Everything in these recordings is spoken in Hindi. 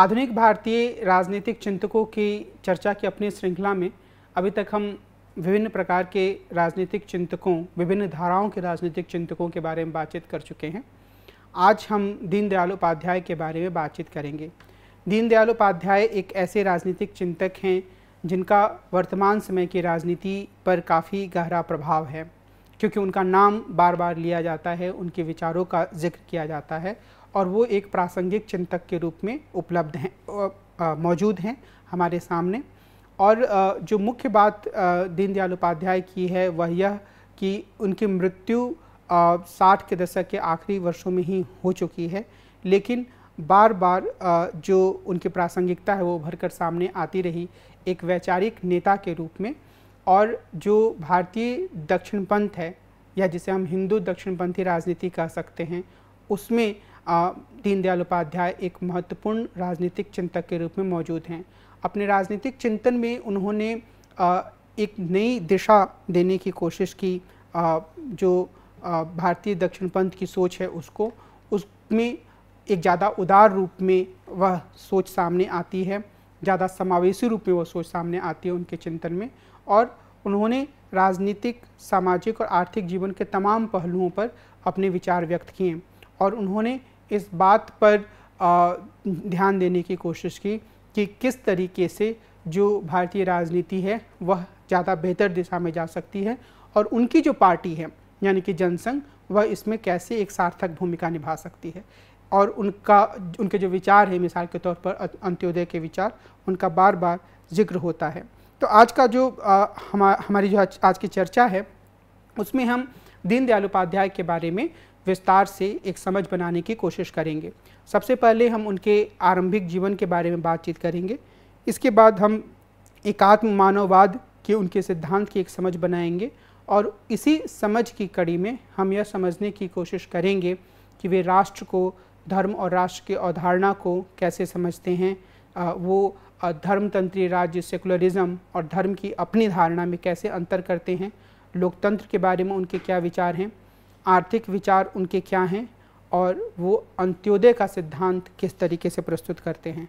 आधुनिक भारतीय राजनीतिक चिंतकों की चर्चा की अपनी श्रृंखला में अभी तक हम विभिन्न प्रकार के राजनीतिक चिंतकों विभिन्न धाराओं के राजनीतिक चिंतकों के बारे में बातचीत कर चुके हैं आज हम दीनदयाल उपाध्याय के बारे में बातचीत करेंगे दीनदयाल उपाध्याय एक ऐसे राजनीतिक चिंतक हैं जिनका वर्तमान समय की राजनीति पर काफ़ी गहरा प्रभाव है क्योंकि उनका नाम बार बार लिया जाता है उनके विचारों का जिक्र किया जाता है और वो एक प्रासंगिक चिंतक के रूप में उपलब्ध हैं मौजूद हैं हमारे सामने और जो मुख्य बात दीनदयाल उपाध्याय की है वह यह कि उनकी मृत्यु साठ के दशक के आखिरी वर्षों में ही हो चुकी है लेकिन बार बार जो उनकी प्रासंगिकता है वो उभर कर सामने आती रही एक वैचारिक नेता के रूप में और जो भारतीय दक्षिणपंथ है या जिसे हम हिंदू दक्षिणपंथी राजनीति कह सकते हैं उसमें दीनदयाल उपाध्याय एक महत्वपूर्ण राजनीतिक चिंतक के रूप में मौजूद हैं अपने राजनीतिक चिंतन में उन्होंने एक नई दिशा देने की कोशिश की जो भारतीय दक्षिणपंथ की सोच है उसको उसमें एक ज़्यादा उदार रूप में वह सोच सामने आती है ज़्यादा समावेशी रूप में वह सोच सामने आती है उनके चिंतन में और उन्होंने राजनीतिक सामाजिक और आर्थिक जीवन के तमाम पहलुओं पर अपने विचार व्यक्त किए और उन्होंने इस बात पर ध्यान देने की कोशिश की कि किस तरीके से जो भारतीय राजनीति है वह ज़्यादा बेहतर दिशा में जा सकती है और उनकी जो पार्टी है यानी कि जनसंघ वह इसमें कैसे एक सार्थक भूमिका निभा सकती है और उनका उनके जो विचार है मिसाल के तौर पर अंत्योदय के विचार उनका बार बार जिक्र होता है तो आज का जो आ, हमा, हमारी जो आज, आज की चर्चा है उसमें हम दीनदयाल उपाध्याय के बारे में विस्तार से एक समझ बनाने की कोशिश करेंगे सबसे पहले हम उनके आरंभिक जीवन के बारे में बातचीत करेंगे इसके बाद हम एकात्म मानववाद के उनके सिद्धांत की एक समझ बनाएंगे और इसी समझ की कड़ी में हम यह समझने की कोशिश करेंगे कि वे राष्ट्र को धर्म और राष्ट्र की अवधारणा को कैसे समझते हैं वो धर्मतंत्री राज्य सेकुलरिज्म और धर्म की अपनी धारणा में कैसे अंतर करते हैं लोकतंत्र के बारे में उनके क्या विचार हैं आर्थिक विचार उनके क्या हैं और वो अंत्योदय का सिद्धांत किस तरीके से प्रस्तुत करते हैं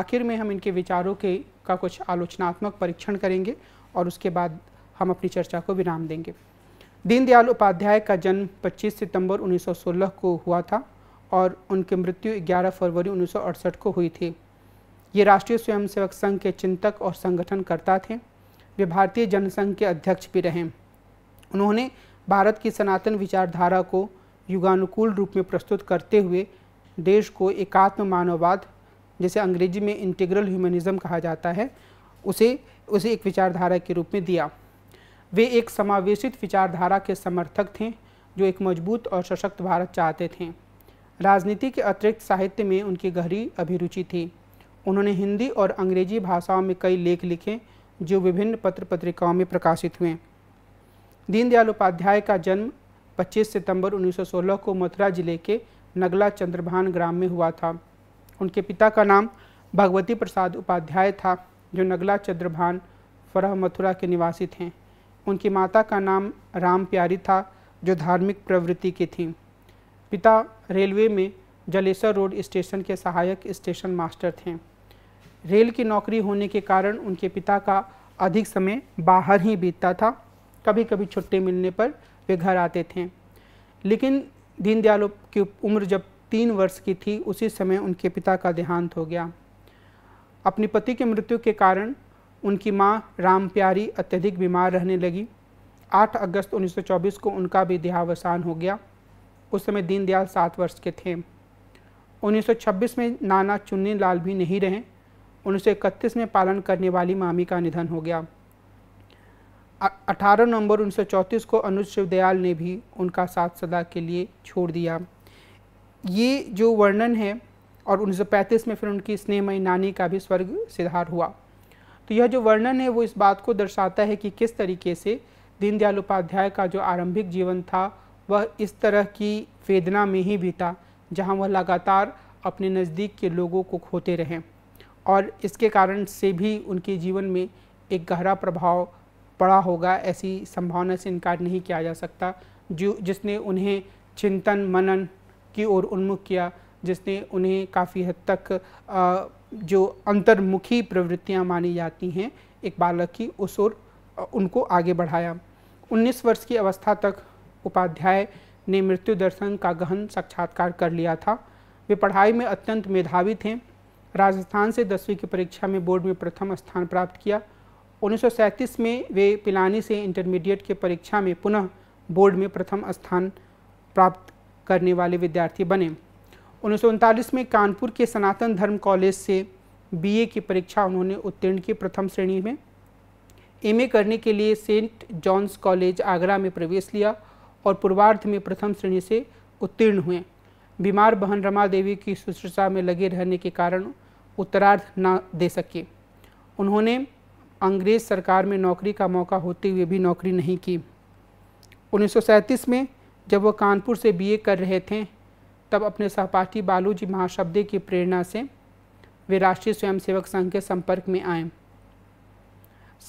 आखिर में हम इनके विचारों के का कुछ आलोचनात्मक परीक्षण करेंगे और उसके बाद हम अपनी चर्चा को विराम देंगे दीनदयाल उपाध्याय का जन्म 25 सितंबर 1916 को हुआ था और उनकी मृत्यु 11 फरवरी 1968 को हुई थी ये राष्ट्रीय स्वयंसेवक संघ के चिंतक और संगठनकर्ता थे वे भारतीय जनसंघ के अध्यक्ष भी रहे उन्होंने भारत की सनातन विचारधारा को युगानुकूल रूप में प्रस्तुत करते हुए देश को एकात्म मानववाद जिसे अंग्रेजी में इंटीग्रल ह्यूमनिज्म कहा जाता है उसे उसे एक विचारधारा के रूप में दिया वे एक समावेशित विचारधारा के समर्थक थे जो एक मजबूत और सशक्त भारत चाहते थे राजनीति के अतिरिक्त साहित्य में उनकी गहरी अभिरुचि थी उन्होंने हिंदी और अंग्रेजी भाषाओं में कई लेख लिखे जो विभिन्न पत्र पत्रिकाओं में प्रकाशित हुए दीनदयाल उपाध्याय का जन्म 25 सितंबर 1916 को मथुरा जिले के नगला चंद्रभान ग्राम में हुआ था उनके पिता का नाम भगवती प्रसाद उपाध्याय था जो नगला चंद्रभान फरह मथुरा के निवासी थे उनकी माता का नाम राम प्यारी था जो धार्मिक प्रवृत्ति की थी पिता रेलवे में जलेसर रोड स्टेशन के सहायक स्टेशन मास्टर थे रेल की नौकरी होने के कारण उनके पिता का अधिक समय बाहर ही बीतता था कभी कभी छुट्टी मिलने पर वे घर आते थे लेकिन दीनदयाल की उम्र जब तीन वर्ष की थी उसी समय उनके पिता का देहांत हो गया अपने पति की मृत्यु के कारण उनकी माँ राम प्यारी अत्यधिक बीमार रहने लगी 8 अगस्त 1924 को उनका भी देहावसान हो गया उस समय दीनदयाल सात वर्ष के थे 1926 में नाना चुन्नी लाल भी नहीं रहे उन्नीस में पालन करने वाली मामी का निधन हो गया 18 नवंबर उन्नीस को अनुज शिवदयाल ने भी उनका साथ सदा के लिए छोड़ दिया ये जो वर्णन है और 1935 में फिर उनकी स्नेहमयी नानी का भी स्वर्ग सिधार हुआ तो यह जो वर्णन है वो इस बात को दर्शाता है कि किस तरीके से दीनदयाल उपाध्याय का जो आरंभिक जीवन था वह इस तरह की वेदना में ही बीता जहाँ वह लगातार अपने नज़दीक के लोगों को खोते रहे और इसके कारण से भी उनके जीवन में एक गहरा प्रभाव पड़ा होगा ऐसी संभावना से इनकार नहीं किया जा सकता जो जिसने उन्हें चिंतन मनन की ओर उन्मुख किया जिसने उन्हें काफ़ी हद तक आ, जो अंतर्मुखी प्रवृत्तियां मानी जाती हैं एक बालक की उस ओर उनको आगे बढ़ाया 19 वर्ष की अवस्था तक उपाध्याय ने मृत्यु दर्शन का गहन साक्षात्कार कर लिया था वे पढ़ाई में अत्यंत मेधावी थे राजस्थान से दसवीं की परीक्षा में बोर्ड में प्रथम स्थान प्राप्त किया उन्नीस में वे पिलानी से इंटरमीडिएट के परीक्षा में पुनः बोर्ड में प्रथम स्थान प्राप्त करने वाले विद्यार्थी बने उन्नीस में कानपुर के सनातन धर्म कॉलेज से बीए की परीक्षा उन्होंने उत्तीर्ण की प्रथम श्रेणी में एमए करने के लिए सेंट जॉन्स कॉलेज आगरा में प्रवेश लिया और पूर्वार्ध में प्रथम श्रेणी से उत्तीर्ण हुए बीमार बहन रमा देवी की शुश्रूषा में लगे रहने के कारण उत्तरार्ध ना दे सके उन्होंने अंग्रेज़ सरकार में नौकरी का मौका होते हुए भी नौकरी नहीं की उन्नीस में जब वह कानपुर से बीए कर रहे थे तब अपने सहपाठी बालूजी महाशब्दे की प्रेरणा से वे राष्ट्रीय स्वयंसेवक संघ के संपर्क में आए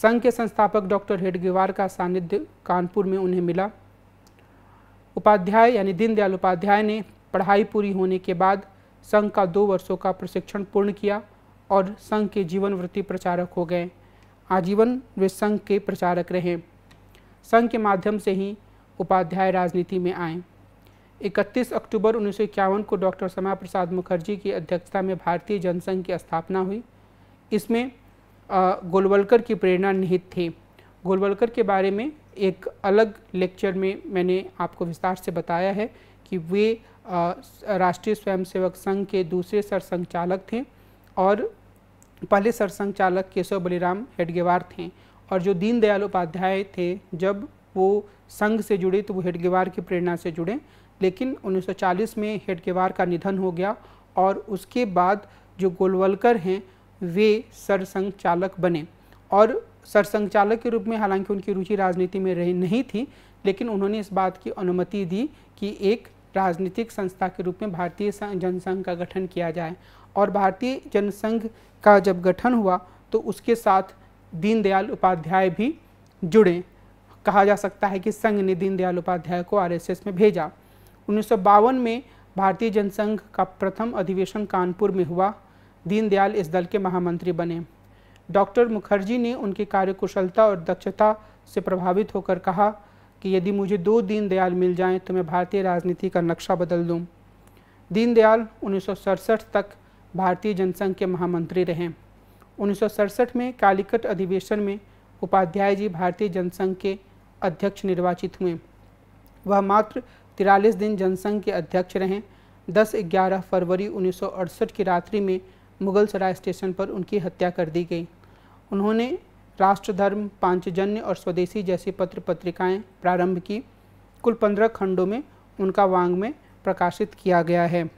संघ के संस्थापक डॉक्टर हेडगेवार का सानिध्य कानपुर में उन्हें मिला उपाध्याय यानी दीनदयाल उपाध्याय ने पढ़ाई पूरी होने के बाद संघ का दो वर्षों का प्रशिक्षण पूर्ण किया और संघ के जीवन वृत्ति प्रचारक हो गए आजीवन वे संघ के प्रचारक रहे संघ के माध्यम से ही उपाध्याय राजनीति में आए 31 अक्टूबर उन्नीस को डॉक्टर श्यामा प्रसाद मुखर्जी की अध्यक्षता में भारतीय जनसंघ की स्थापना हुई इसमें गोलवलकर की प्रेरणा निहित थी गोलवलकर के बारे में एक अलग लेक्चर में मैंने आपको विस्तार से बताया है कि वे राष्ट्रीय स्वयंसेवक संघ के दूसरे सरसंघचालक थे और पहले सरसंघ चालक केशव बलिराम हेडगेवार थे और जो दीनदयाल उपाध्याय थे जब वो संघ से जुड़े तो वो हेडगेवार की प्रेरणा से जुड़े लेकिन 1940 में हेडगेवार का निधन हो गया और उसके बाद जो गोलवलकर हैं वे सरसंघ चालक बने और सरसंघ चालक के रूप में हालांकि उनकी रुचि राजनीति में रही नहीं थी लेकिन उन्होंने इस बात की अनुमति दी कि एक राजनीतिक संस्था के रूप में भारतीय जनसंघ का गठन किया जाए और भारतीय जनसंघ का जब गठन हुआ तो उसके साथ दीनदयाल उपाध्याय भी जुड़े कहा जा सकता है कि संघ ने दीनदयाल उपाध्याय को आरएसएस में भेजा उन्नीस में भारतीय जनसंघ का प्रथम अधिवेशन कानपुर में हुआ दीनदयाल इस दल के महामंत्री बने डॉक्टर मुखर्जी ने उनकी कार्यकुशलता और दक्षता से प्रभावित होकर कहा कि यदि मुझे दो दीनदयाल मिल जाएं तो मैं भारतीय राजनीति का नक्शा बदल दूं। दीनदयाल उन्नीस तक भारतीय जनसंघ के महामंत्री रहे उन्नीस में कालीकट अधिवेशन में उपाध्याय जी भारतीय जनसंघ के अध्यक्ष निर्वाचित हुए वह मात्र तिरालीस दिन जनसंघ के अध्यक्ष रहे 10-11 फरवरी 1968 की रात्रि में मुगल सराय स्टेशन पर उनकी हत्या कर दी गई उन्होंने राष्ट्रधर्म पांचजन्य और स्वदेशी जैसी पत्र पत्रिकाएं प्रारंभ की कुल पंद्रह खंडों में उनका वांग में प्रकाशित किया गया है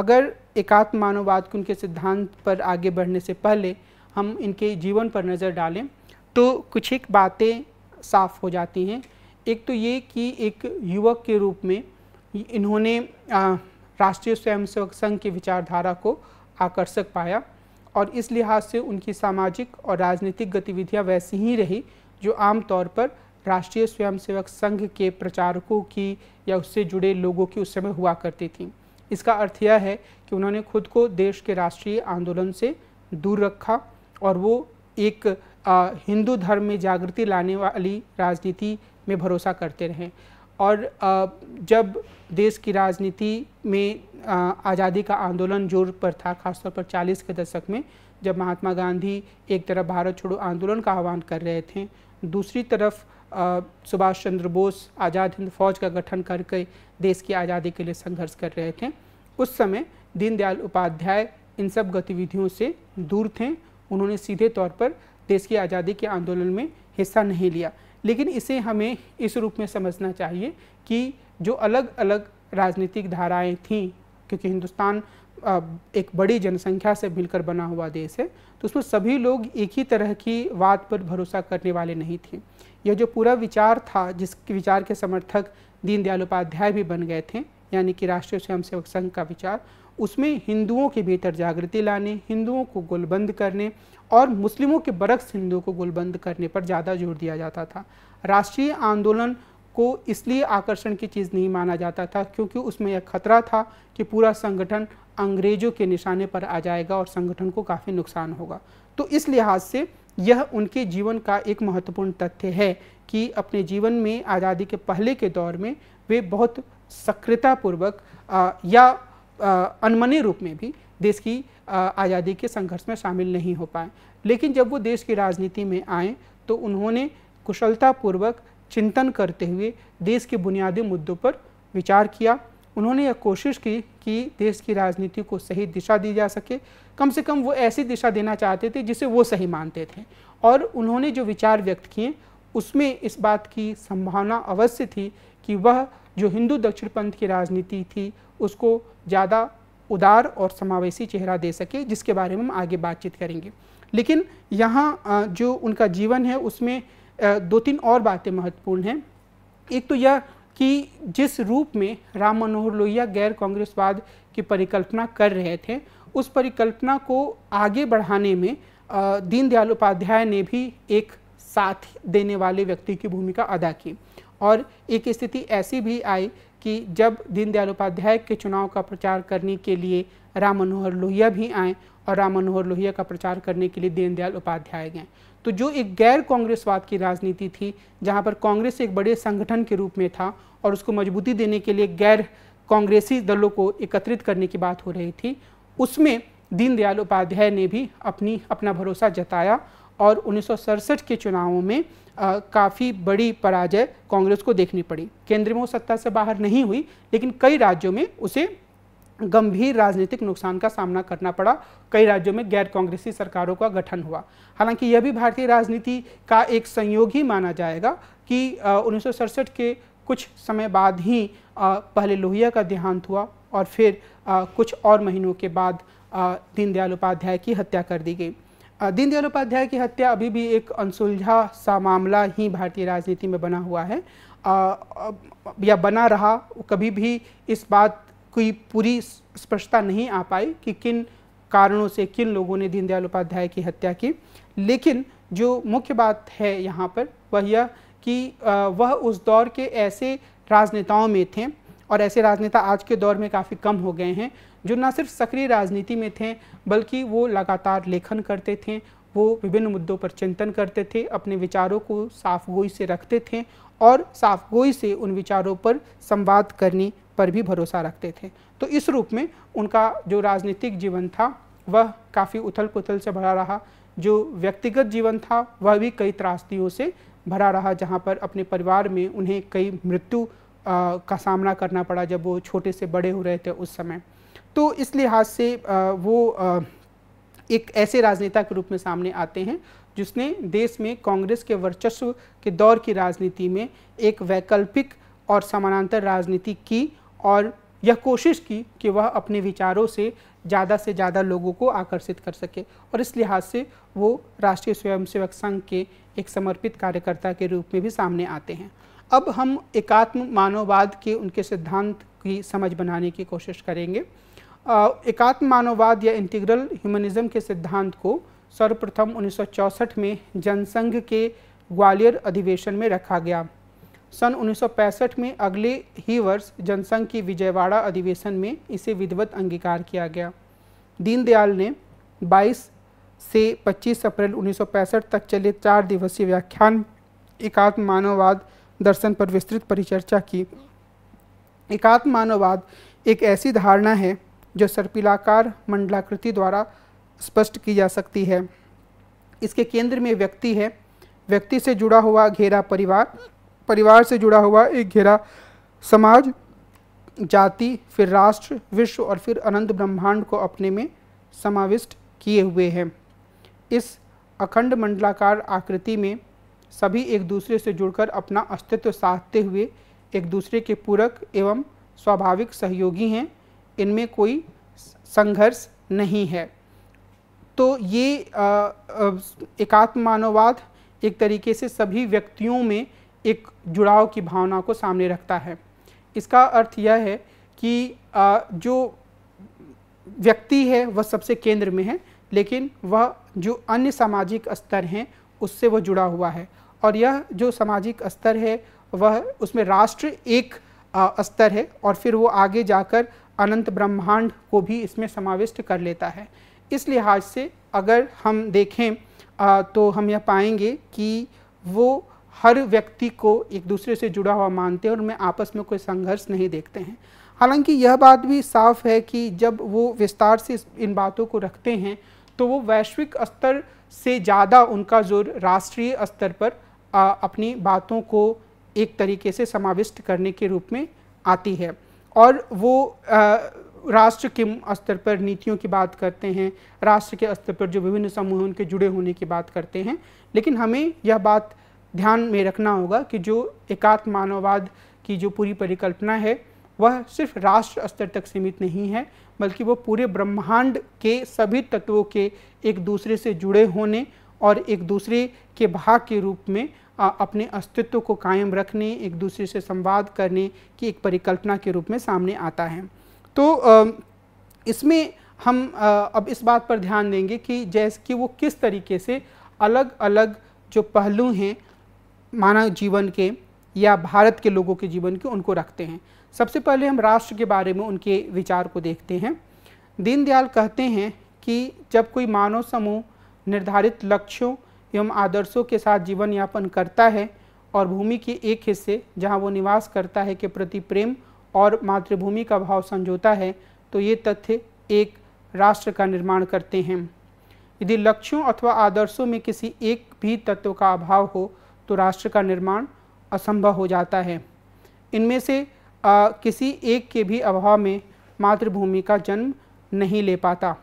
अगर एकात्म मानववाद के उनके सिद्धांत पर आगे बढ़ने से पहले हम इनके जीवन पर नज़र डालें तो कुछ एक बातें साफ हो जाती हैं एक तो ये कि एक युवक के रूप में इन्होंने राष्ट्रीय स्वयंसेवक संघ की विचारधारा को आकर्षक पाया और इस लिहाज से उनकी सामाजिक और राजनीतिक गतिविधियां वैसी ही रही जो आम तौर पर राष्ट्रीय स्वयंसेवक संघ के प्रचारकों की या उससे जुड़े लोगों की उस समय हुआ करती थीं इसका अर्थ यह है कि उन्होंने खुद को देश के राष्ट्रीय आंदोलन से दूर रखा और वो एक हिंदू धर्म में जागृति लाने वाली राजनीति में भरोसा करते रहे और जब देश की राजनीति में आज़ादी का आंदोलन जोर पर था खासतौर पर 40 के दशक में जब महात्मा गांधी एक तरफ भारत छोड़ो आंदोलन का आह्वान कर रहे थे दूसरी तरफ सुभाष चंद्र बोस आज़ाद हिंद फौज का गठन करके देश की आज़ादी के लिए संघर्ष कर रहे थे उस समय दीनदयाल उपाध्याय इन सब गतिविधियों से दूर थे उन्होंने सीधे तौर पर देश की आज़ादी के आंदोलन में हिस्सा नहीं लिया लेकिन इसे हमें इस रूप में समझना चाहिए कि जो अलग अलग राजनीतिक धाराएं थीं क्योंकि हिंदुस्तान एक बड़ी जनसंख्या से मिलकर बना हुआ देश है तो उसमें सभी लोग एक ही तरह की बात पर भरोसा करने वाले नहीं थे यह जो पूरा विचार था जिस विचार के समर्थक दीनदयाल उपाध्याय भी बन गए थे यानी कि राष्ट्रीय स्वयंसेवक संघ का विचार उसमें हिंदुओं के भीतर जागृति लाने हिंदुओं को गोलबंद करने और मुस्लिमों के बरक्स हिंदुओं को गोलबंद करने पर ज़्यादा जोर दिया जाता था राष्ट्रीय आंदोलन को इसलिए आकर्षण की चीज़ नहीं माना जाता था क्योंकि उसमें यह खतरा था कि पूरा संगठन अंग्रेजों के निशाने पर आ जाएगा और संगठन को काफ़ी नुकसान होगा तो इस लिहाज से यह उनके जीवन का एक महत्वपूर्ण तथ्य है कि अपने जीवन में आज़ादी के पहले के दौर में वे बहुत सक्रियतापूर्वक या अनमने रूप में भी देश की आज़ादी के संघर्ष में शामिल नहीं हो पाए लेकिन जब वो देश की राजनीति में आए तो उन्होंने कुशलतापूर्वक चिंतन करते हुए देश के बुनियादी मुद्दों पर विचार किया उन्होंने यह कोशिश की कि देश की राजनीति को सही दिशा दी जा सके कम से कम वो ऐसी दिशा देना चाहते थे जिसे वो सही मानते थे और उन्होंने जो विचार व्यक्त किए उसमें इस बात की संभावना अवश्य थी कि वह जो हिंदू दक्षिण पंथ की राजनीति थी उसको ज़्यादा उदार और समावेशी चेहरा दे सके जिसके बारे में हम आगे बातचीत करेंगे लेकिन यहाँ जो उनका जीवन है उसमें दो तीन और बातें महत्वपूर्ण हैं एक तो यह कि जिस रूप में राम मनोहर लोहिया गैर कांग्रेसवाद की परिकल्पना कर रहे थे उस परिकल्पना को आगे बढ़ाने में दीनदयाल उपाध्याय ने भी एक साथ देने वाले व्यक्ति की भूमिका अदा की और एक स्थिति ऐसी भी आई कि जब दीनदयाल उपाध्याय के चुनाव का प्रचार करने के लिए राम मनोहर लोहिया भी आए और राम मनोहर लोहिया का प्रचार करने के लिए दीनदयाल उपाध्याय गए तो जो एक गैर कांग्रेसवाद की राजनीति थी जहां पर कांग्रेस एक बड़े संगठन के रूप में था और उसको मजबूती देने के लिए गैर कांग्रेसी दलों को एकत्रित करने की बात हो रही थी उसमें दीनदयाल उपाध्याय ने भी अपनी अपना भरोसा जताया और उन्नीस के चुनावों में काफ़ी बड़ी पराजय कांग्रेस को देखनी पड़ी केंद्र में वो सत्ता से बाहर नहीं हुई लेकिन कई राज्यों में उसे गंभीर राजनीतिक नुकसान का सामना करना पड़ा कई राज्यों में गैर कांग्रेसी सरकारों का गठन हुआ हालांकि यह भी भारतीय राजनीति का एक संयोग ही माना जाएगा कि उन्नीस के कुछ समय बाद ही पहले लोहिया का देहांत हुआ और फिर कुछ और महीनों के बाद दीनदयाल उपाध्याय की हत्या कर दी गई दीनदयाल उपाध्याय की हत्या अभी भी एक अनसुलझा सा मामला ही भारतीय राजनीति में बना हुआ है आ, या बना रहा कभी भी इस बात कोई पूरी स्पष्टता नहीं आ पाई कि किन कारणों से किन लोगों ने दीनदयाल उपाध्याय की हत्या की लेकिन जो मुख्य बात है यहाँ पर वह यह कि वह उस दौर के ऐसे राजनेताओं में थे और ऐसे राजनेता आज के दौर में काफ़ी कम हो गए हैं जो ना सिर्फ सक्रिय राजनीति में थे बल्कि वो लगातार लेखन करते थे वो विभिन्न मुद्दों पर चिंतन करते थे अपने विचारों को साफ गोई से रखते थे और साफ गोई से उन विचारों पर संवाद करनी पर भी भरोसा रखते थे तो इस रूप में उनका जो राजनीतिक जीवन था वह काफ़ी उथल पुथल से भरा रहा जो व्यक्तिगत जीवन था वह भी कई त्रासदियों से भरा रहा जहाँ पर अपने परिवार में उन्हें कई मृत्यु का सामना करना पड़ा जब वो छोटे से बड़े हो रहे थे उस समय तो इस लिहाज से आ, वो आ, एक ऐसे राजनेता के रूप में सामने आते हैं जिसने देश में कांग्रेस के वर्चस्व के दौर की राजनीति में एक वैकल्पिक और समानांतर राजनीति की और यह कोशिश की कि वह अपने विचारों से ज़्यादा से ज़्यादा लोगों को आकर्षित कर सके और इस लिहाज से वो राष्ट्रीय स्वयंसेवक संघ के एक समर्पित कार्यकर्ता के रूप में भी सामने आते हैं अब हम एकात्म मानववाद के उनके सिद्धांत की समझ बनाने की कोशिश करेंगे एकात्म मानववाद या इंटीग्रल ह्यूमनिज्म के सिद्धांत को सर्वप्रथम 1964 में जनसंघ के ग्वालियर अधिवेशन में रखा गया सन 1965 में अगले ही वर्ष जनसंघ की विजयवाड़ा अधिवेशन में इसे विधिवत अंगीकार किया गया दीनदयाल ने 22 से 25 अप्रैल 1965 तक चले चार दिवसीय व्याख्यान एकात्म मानववाद दर्शन पर विस्तृत परिचर्चा की एकात्म मानववाद एक ऐसी धारणा है जो सर्पिलाकार मंडलाकृति द्वारा स्पष्ट की जा सकती है इसके केंद्र में व्यक्ति है व्यक्ति से जुड़ा हुआ घेरा परिवार परिवार से जुड़ा हुआ एक घेरा समाज जाति फिर राष्ट्र विश्व और फिर अनंत ब्रह्मांड को अपने में समाविष्ट किए हुए हैं इस अखंड मंडलाकार आकृति में सभी एक दूसरे से जुड़कर अपना अस्तित्व साधते हुए एक दूसरे के पूरक एवं स्वाभाविक सहयोगी हैं इनमें कोई संघर्ष नहीं है तो ये एकात्म मानववाद एक तरीके से सभी व्यक्तियों में एक जुड़ाव की भावना को सामने रखता है इसका अर्थ यह है कि जो व्यक्ति है वह सबसे केंद्र में है लेकिन वह जो अन्य सामाजिक स्तर हैं उससे वह जुड़ा हुआ है और यह जो सामाजिक स्तर है वह उसमें राष्ट्र एक स्तर है और फिर वो आगे जाकर अनंत ब्रह्मांड को भी इसमें समाविष्ट कर लेता है इस लिहाज से अगर हम देखें आ, तो हम यह पाएंगे कि वो हर व्यक्ति को एक दूसरे से जुड़ा हुआ मानते हैं और उनमें आपस में कोई संघर्ष नहीं देखते हैं हालांकि यह बात भी साफ है कि जब वो विस्तार से इन बातों को रखते हैं तो वो वैश्विक स्तर से ज़्यादा उनका जोर राष्ट्रीय स्तर पर आ, अपनी बातों को एक तरीके से समाविष्ट करने के रूप में आती है और वो आ, राष्ट्र के स्तर पर नीतियों की बात करते हैं राष्ट्र के स्तर पर जो विभिन्न समूह उनके जुड़े होने की बात करते हैं लेकिन हमें यह बात ध्यान में रखना होगा कि जो एकात्म मानववाद की जो पूरी परिकल्पना है वह सिर्फ राष्ट्र स्तर तक सीमित नहीं है बल्कि वो पूरे ब्रह्मांड के सभी तत्वों के एक दूसरे से जुड़े होने और एक दूसरे के भाग के रूप में आ, अपने अस्तित्व को कायम रखने एक दूसरे से संवाद करने की एक परिकल्पना के रूप में सामने आता है तो आ, इसमें हम आ, अब इस बात पर ध्यान देंगे कि जैसे कि वो किस तरीके से अलग अलग जो पहलू हैं मानव जीवन के या भारत के लोगों के जीवन के उनको रखते हैं सबसे पहले हम राष्ट्र के बारे में उनके विचार को देखते हैं दीनदयाल कहते हैं कि जब कोई मानव समूह निर्धारित लक्ष्यों एवं आदर्शों के साथ जीवन यापन करता है और भूमि के एक हिस्से जहाँ वो निवास करता है के प्रति प्रेम और मातृभूमि का भाव समझौता है तो ये तथ्य एक राष्ट्र का निर्माण करते हैं यदि लक्ष्यों अथवा आदर्शों में किसी एक भी तत्व का अभाव हो तो राष्ट्र का निर्माण असंभव हो जाता है इनमें से आ, किसी एक के भी अभाव में मातृभूमि का जन्म नहीं ले पाता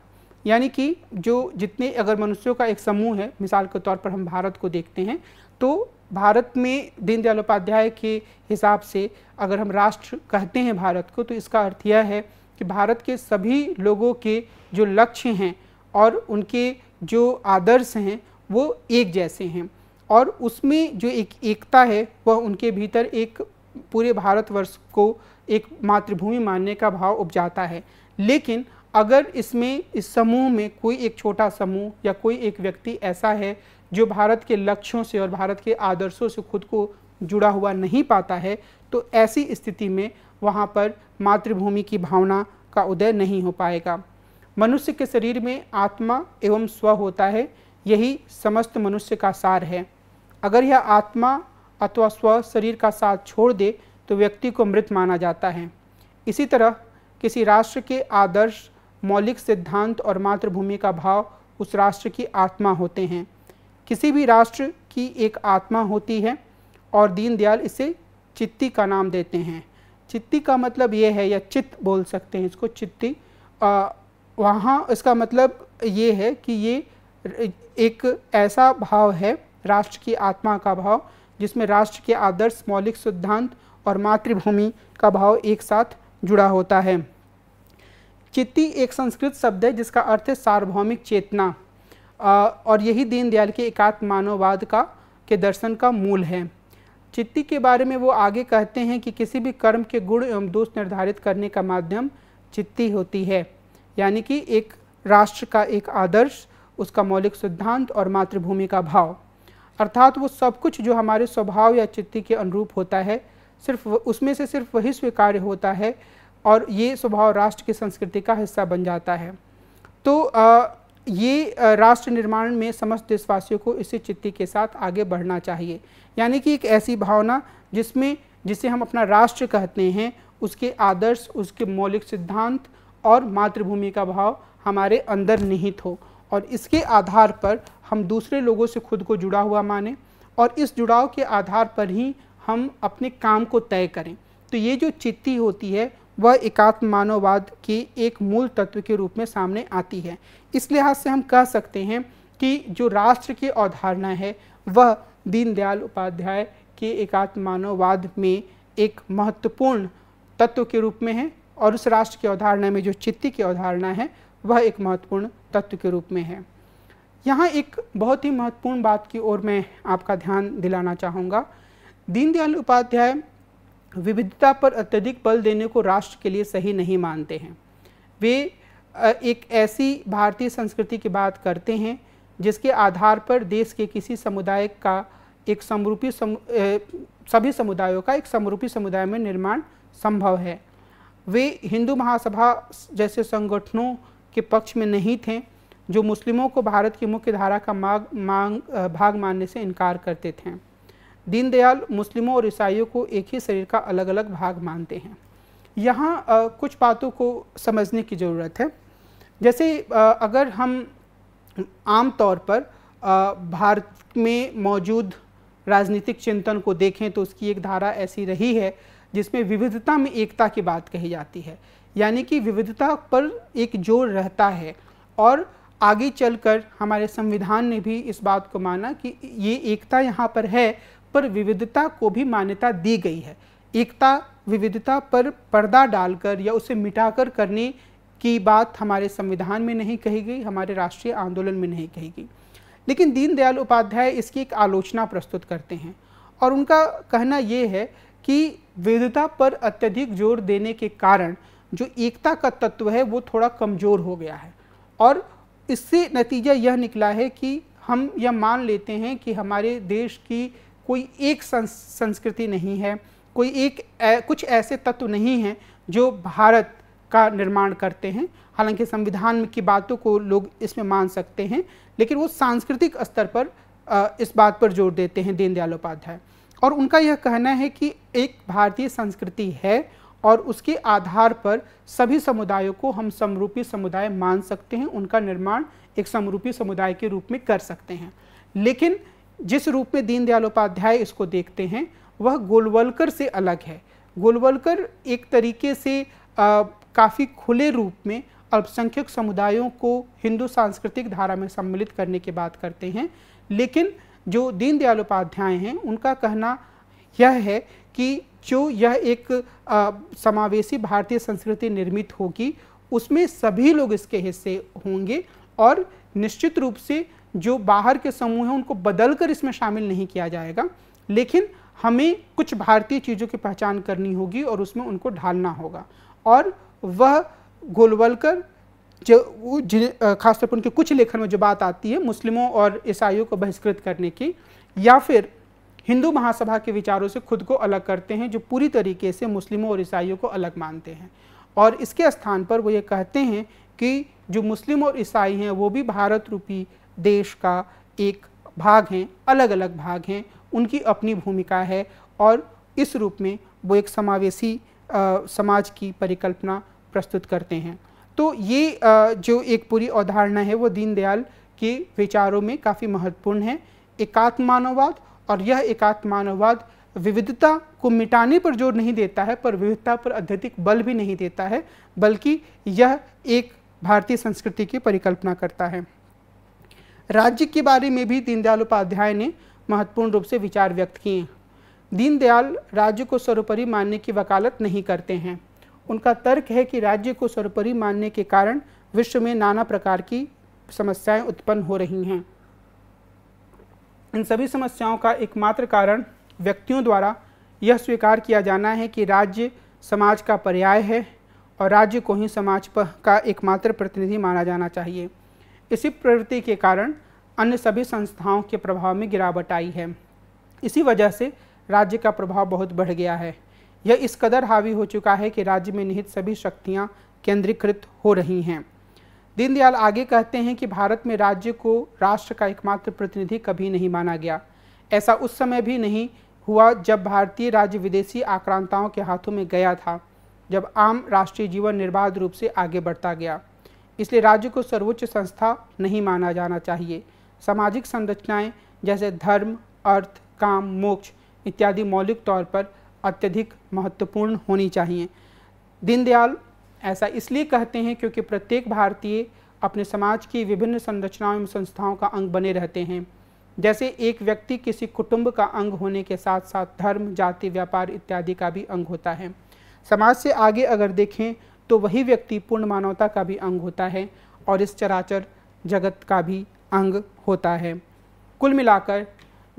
यानी कि जो जितने अगर मनुष्यों का एक समूह है मिसाल के तौर पर हम भारत को देखते हैं तो भारत में दीनदयाल उपाध्याय के हिसाब से अगर हम राष्ट्र कहते हैं भारत को तो इसका अर्थ यह है कि भारत के सभी लोगों के जो लक्ष्य हैं और उनके जो आदर्श हैं वो एक जैसे हैं और उसमें जो एक एकता है वह उनके भीतर एक पूरे भारतवर्ष को एक मातृभूमि मानने का भाव उपजाता है लेकिन अगर इसमें इस समूह में कोई एक छोटा समूह या कोई एक व्यक्ति ऐसा है जो भारत के लक्ष्यों से और भारत के आदर्शों से खुद को जुड़ा हुआ नहीं पाता है तो ऐसी स्थिति में वहाँ पर मातृभूमि की भावना का उदय नहीं हो पाएगा मनुष्य के शरीर में आत्मा एवं स्व होता है यही समस्त मनुष्य का सार है अगर यह आत्मा अथवा स्व शरीर का साथ छोड़ दे तो व्यक्ति को मृत माना जाता है इसी तरह किसी राष्ट्र के आदर्श मौलिक सिद्धांत और मातृभूमि का भाव उस राष्ट्र की आत्मा होते हैं किसी भी राष्ट्र की एक आत्मा होती है और दीनदयाल इसे चित्ती का नाम देते हैं चित्ती का मतलब ये है या चित्त बोल सकते हैं इसको चित्ती वहाँ इसका मतलब ये है कि ये एक ऐसा भाव है राष्ट्र की आत्मा का भाव जिसमें राष्ट्र के आदर्श मौलिक सिद्धांत और मातृभूमि का भाव एक साथ जुड़ा होता है चित्ती एक संस्कृत शब्द है जिसका अर्थ है सार्वभौमिक चेतना और यही दीनदयाल के एकात्म मानववाद का के दर्शन का मूल है चित्ती के बारे में वो आगे कहते हैं कि किसी भी कर्म के गुण एवं दोष निर्धारित करने का माध्यम चित्ती होती है यानी कि एक राष्ट्र का एक आदर्श उसका मौलिक सिद्धांत और मातृभूमि का भाव अर्थात वो सब कुछ जो हमारे स्वभाव या चित्ती के अनुरूप होता है सिर्फ उसमें से सिर्फ वही स्वीकार्य होता है और ये स्वभाव राष्ट्र की संस्कृति का हिस्सा बन जाता है तो आ, ये राष्ट्र निर्माण में समस्त देशवासियों को इसी चित्ती के साथ आगे बढ़ना चाहिए यानी कि एक ऐसी भावना जिसमें जिसे हम अपना राष्ट्र कहते हैं उसके आदर्श उसके मौलिक सिद्धांत और मातृभूमि का भाव हमारे अंदर निहित हो और इसके आधार पर हम दूसरे लोगों से खुद को जुड़ा हुआ माने और इस जुड़ाव के आधार पर ही हम अपने काम को तय करें तो ये जो चित्ती होती है वह एकात्म मानववाद के एक मूल तत्व के रूप में सामने आती है इस लिहाज से हम कह सकते हैं कि जो राष्ट्र की अवधारणा है वह दीनदयाल उपाध्याय के एकात्म मानववाद में एक महत्वपूर्ण तत्व के रूप में है और उस राष्ट्र की अवधारणा में जो चित्ती की अवधारणा है वह एक महत्वपूर्ण तत्व के रूप में है यहाँ एक बहुत ही महत्वपूर्ण बात की ओर मैं आपका ध्यान दिलाना चाहूँगा दीनदयाल उपाध्याय विविधता पर अत्यधिक बल देने को राष्ट्र के लिए सही नहीं मानते हैं वे एक ऐसी भारतीय संस्कृति की बात करते हैं जिसके आधार पर देश के किसी समुदाय का एक समरूपी सम, सभी समुदायों का एक समरूपी समुदाय में निर्माण संभव है वे हिंदू महासभा जैसे संगठनों के पक्ष में नहीं थे जो मुस्लिमों को भारत की मुख्य धारा का मांग मांग भाग मानने से इनकार करते थे दीनदयाल मुस्लिमों और ईसाइयों को एक ही शरीर का अलग अलग भाग मानते हैं यहाँ कुछ बातों को समझने की ज़रूरत है जैसे आ, अगर हम आम तौर पर आ, भारत में मौजूद राजनीतिक चिंतन को देखें तो उसकी एक धारा ऐसी रही है जिसमें विविधता में एकता की बात कही जाती है यानी कि विविधता पर एक जोर रहता है और आगे चलकर हमारे संविधान ने भी इस बात को माना कि ये एकता यहाँ पर है पर विविधता को भी मान्यता दी गई है एकता विविधता पर पर्दा डालकर या उसे मिटाकर करने की बात हमारे संविधान में नहीं कही गई हमारे राष्ट्रीय आंदोलन में नहीं कही गई लेकिन दीनदयाल उपाध्याय इसकी एक आलोचना प्रस्तुत करते हैं और उनका कहना ये है कि विविधता पर अत्यधिक जोर देने के कारण जो एकता का तत्व है वो थोड़ा कमज़ोर हो गया है और इससे नतीजा यह निकला है कि हम यह मान लेते हैं कि हमारे देश की कोई एक संस्कृति नहीं है कोई एक ए, कुछ ऐसे तत्व नहीं हैं जो भारत का निर्माण करते हैं हालांकि संविधान की बातों को लोग इसमें मान सकते हैं लेकिन वो सांस्कृतिक स्तर पर आ, इस बात पर जोर देते हैं दीनदयाल उपाध्याय और उनका यह कहना है कि एक भारतीय संस्कृति है और उसके आधार पर सभी समुदायों को हम समरूपी समुदाय मान सकते हैं उनका निर्माण एक समरूपी समुदाय के रूप में कर सकते हैं लेकिन जिस रूप में दीनदयाल उपाध्याय इसको देखते हैं वह गोलवलकर से अलग है गोलवलकर एक तरीके से काफ़ी खुले रूप में अल्पसंख्यक समुदायों को हिंदू सांस्कृतिक धारा में सम्मिलित करने की बात करते हैं लेकिन जो दीनदयाल उपाध्याय हैं उनका कहना यह है कि जो यह एक समावेशी भारतीय संस्कृति निर्मित होगी उसमें सभी लोग इसके हिस्से होंगे और निश्चित रूप से जो बाहर के समूह हैं उनको बदल कर इसमें शामिल नहीं किया जाएगा लेकिन हमें कुछ भारतीय चीज़ों की पहचान करनी होगी और उसमें उनको ढालना होगा और वह गोलवलकर जो जिन खासतौर पर उनके कुछ लेखन में जो बात आती है मुस्लिमों और ईसाइयों को बहिष्कृत करने की या फिर हिंदू महासभा के विचारों से खुद को अलग करते हैं जो पूरी तरीके से मुस्लिमों और ईसाइयों को अलग मानते हैं और इसके स्थान पर वो ये कहते हैं कि जो मुस्लिम और ईसाई हैं वो भी भारत रूपी देश का एक भाग हैं अलग अलग भाग हैं उनकी अपनी भूमिका है और इस रूप में वो एक समावेशी समाज की परिकल्पना प्रस्तुत करते हैं तो ये आ, जो एक पूरी अवधारणा है वो दीनदयाल के विचारों में काफ़ी महत्वपूर्ण है एकात्मानववाद और यह एकात्म विविधता को मिटाने पर जोर नहीं देता है पर विविधता पर अत्यधिक बल भी नहीं देता है बल्कि यह एक भारतीय संस्कृति की परिकल्पना करता है राज्य के बारे में भी दीनदयाल उपाध्याय ने महत्वपूर्ण रूप से विचार व्यक्त किए दीनदयाल राज्य को सर्वोपरि मानने की वकालत नहीं करते हैं उनका तर्क है कि राज्य को सर्वोपरि मानने के कारण विश्व में नाना प्रकार की समस्याएं उत्पन्न हो रही हैं इन सभी समस्याओं का एकमात्र कारण व्यक्तियों द्वारा यह स्वीकार किया जाना है कि राज्य समाज का पर्याय है और राज्य को ही समाज पर का एकमात्र प्रतिनिधि माना जाना चाहिए इसी प्रवृत्ति के कारण अन्य सभी संस्थाओं के प्रभाव में गिरावट आई है इसी वजह से राज्य का प्रभाव बहुत बढ़ गया है यह इस कदर हावी हो चुका है कि राज्य में निहित सभी शक्तियाँ केंद्रीकृत हो रही हैं दीनदयाल आगे कहते हैं कि भारत में राज्य को राष्ट्र का एकमात्र प्रतिनिधि कभी नहीं माना गया ऐसा उस समय भी नहीं हुआ जब भारतीय राज्य विदेशी आक्रांताओं के हाथों में गया था जब आम राष्ट्रीय जीवन निर्बाध रूप से आगे बढ़ता गया इसलिए राज्य को सर्वोच्च संस्था नहीं माना जाना चाहिए सामाजिक संरचनाएं जैसे धर्म अर्थ काम मोक्ष इत्यादि मौलिक तौर पर अत्यधिक महत्वपूर्ण होनी चाहिए दीनदयाल ऐसा इसलिए कहते हैं क्योंकि प्रत्येक भारतीय अपने समाज की विभिन्न संरचनाओं एवं संस्थाओं का अंग बने रहते हैं जैसे एक व्यक्ति किसी कुटुंब का अंग होने के साथ साथ धर्म जाति व्यापार इत्यादि का भी अंग होता है समाज से आगे अगर देखें तो वही व्यक्ति पूर्ण मानवता का भी अंग होता है और इस चराचर जगत का भी अंग होता है कुल मिलाकर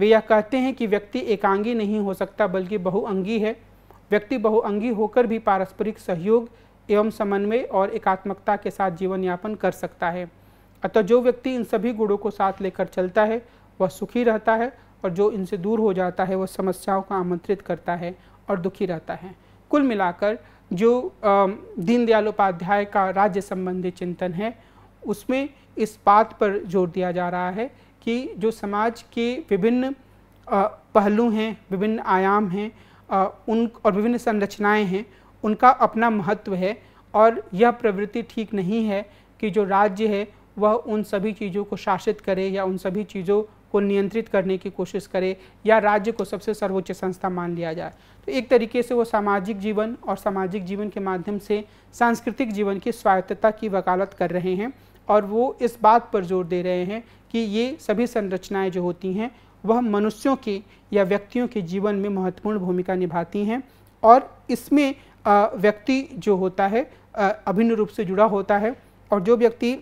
वे यह कहते हैं कि व्यक्ति एकांगी नहीं हो सकता बल्कि बहुअंगी है व्यक्ति बहुअंगी होकर भी पारस्परिक सहयोग एवं समन्वय और एकात्मकता के साथ जीवन यापन कर सकता है अतः जो व्यक्ति इन सभी गुणों को साथ लेकर चलता है वह सुखी रहता है और जो इनसे दूर हो जाता है वह समस्याओं को आमंत्रित करता है और दुखी रहता है कुल मिलाकर जो दीनदयाल उपाध्याय का राज्य संबंधी चिंतन है उसमें इस बात पर जोर दिया जा रहा है कि जो समाज के विभिन्न पहलू हैं विभिन्न आयाम हैं उन और विभिन्न संरचनाएं हैं उनका अपना महत्व है और यह प्रवृत्ति ठीक नहीं है कि जो राज्य है वह उन सभी चीज़ों को शासित करे या उन सभी चीज़ों को नियंत्रित करने की कोशिश करे या राज्य को सबसे सर्वोच्च संस्था मान लिया जाए तो एक तरीके से वो सामाजिक जीवन और सामाजिक जीवन के माध्यम से सांस्कृतिक जीवन की स्वायत्तता की वकालत कर रहे हैं और वो इस बात पर जोर दे रहे हैं कि ये सभी संरचनाएँ जो होती हैं वह मनुष्यों के या व्यक्तियों के जीवन में महत्वपूर्ण भूमिका निभाती हैं और इसमें व्यक्ति जो होता है अभिन्न रूप से जुड़ा होता है और जो व्यक्ति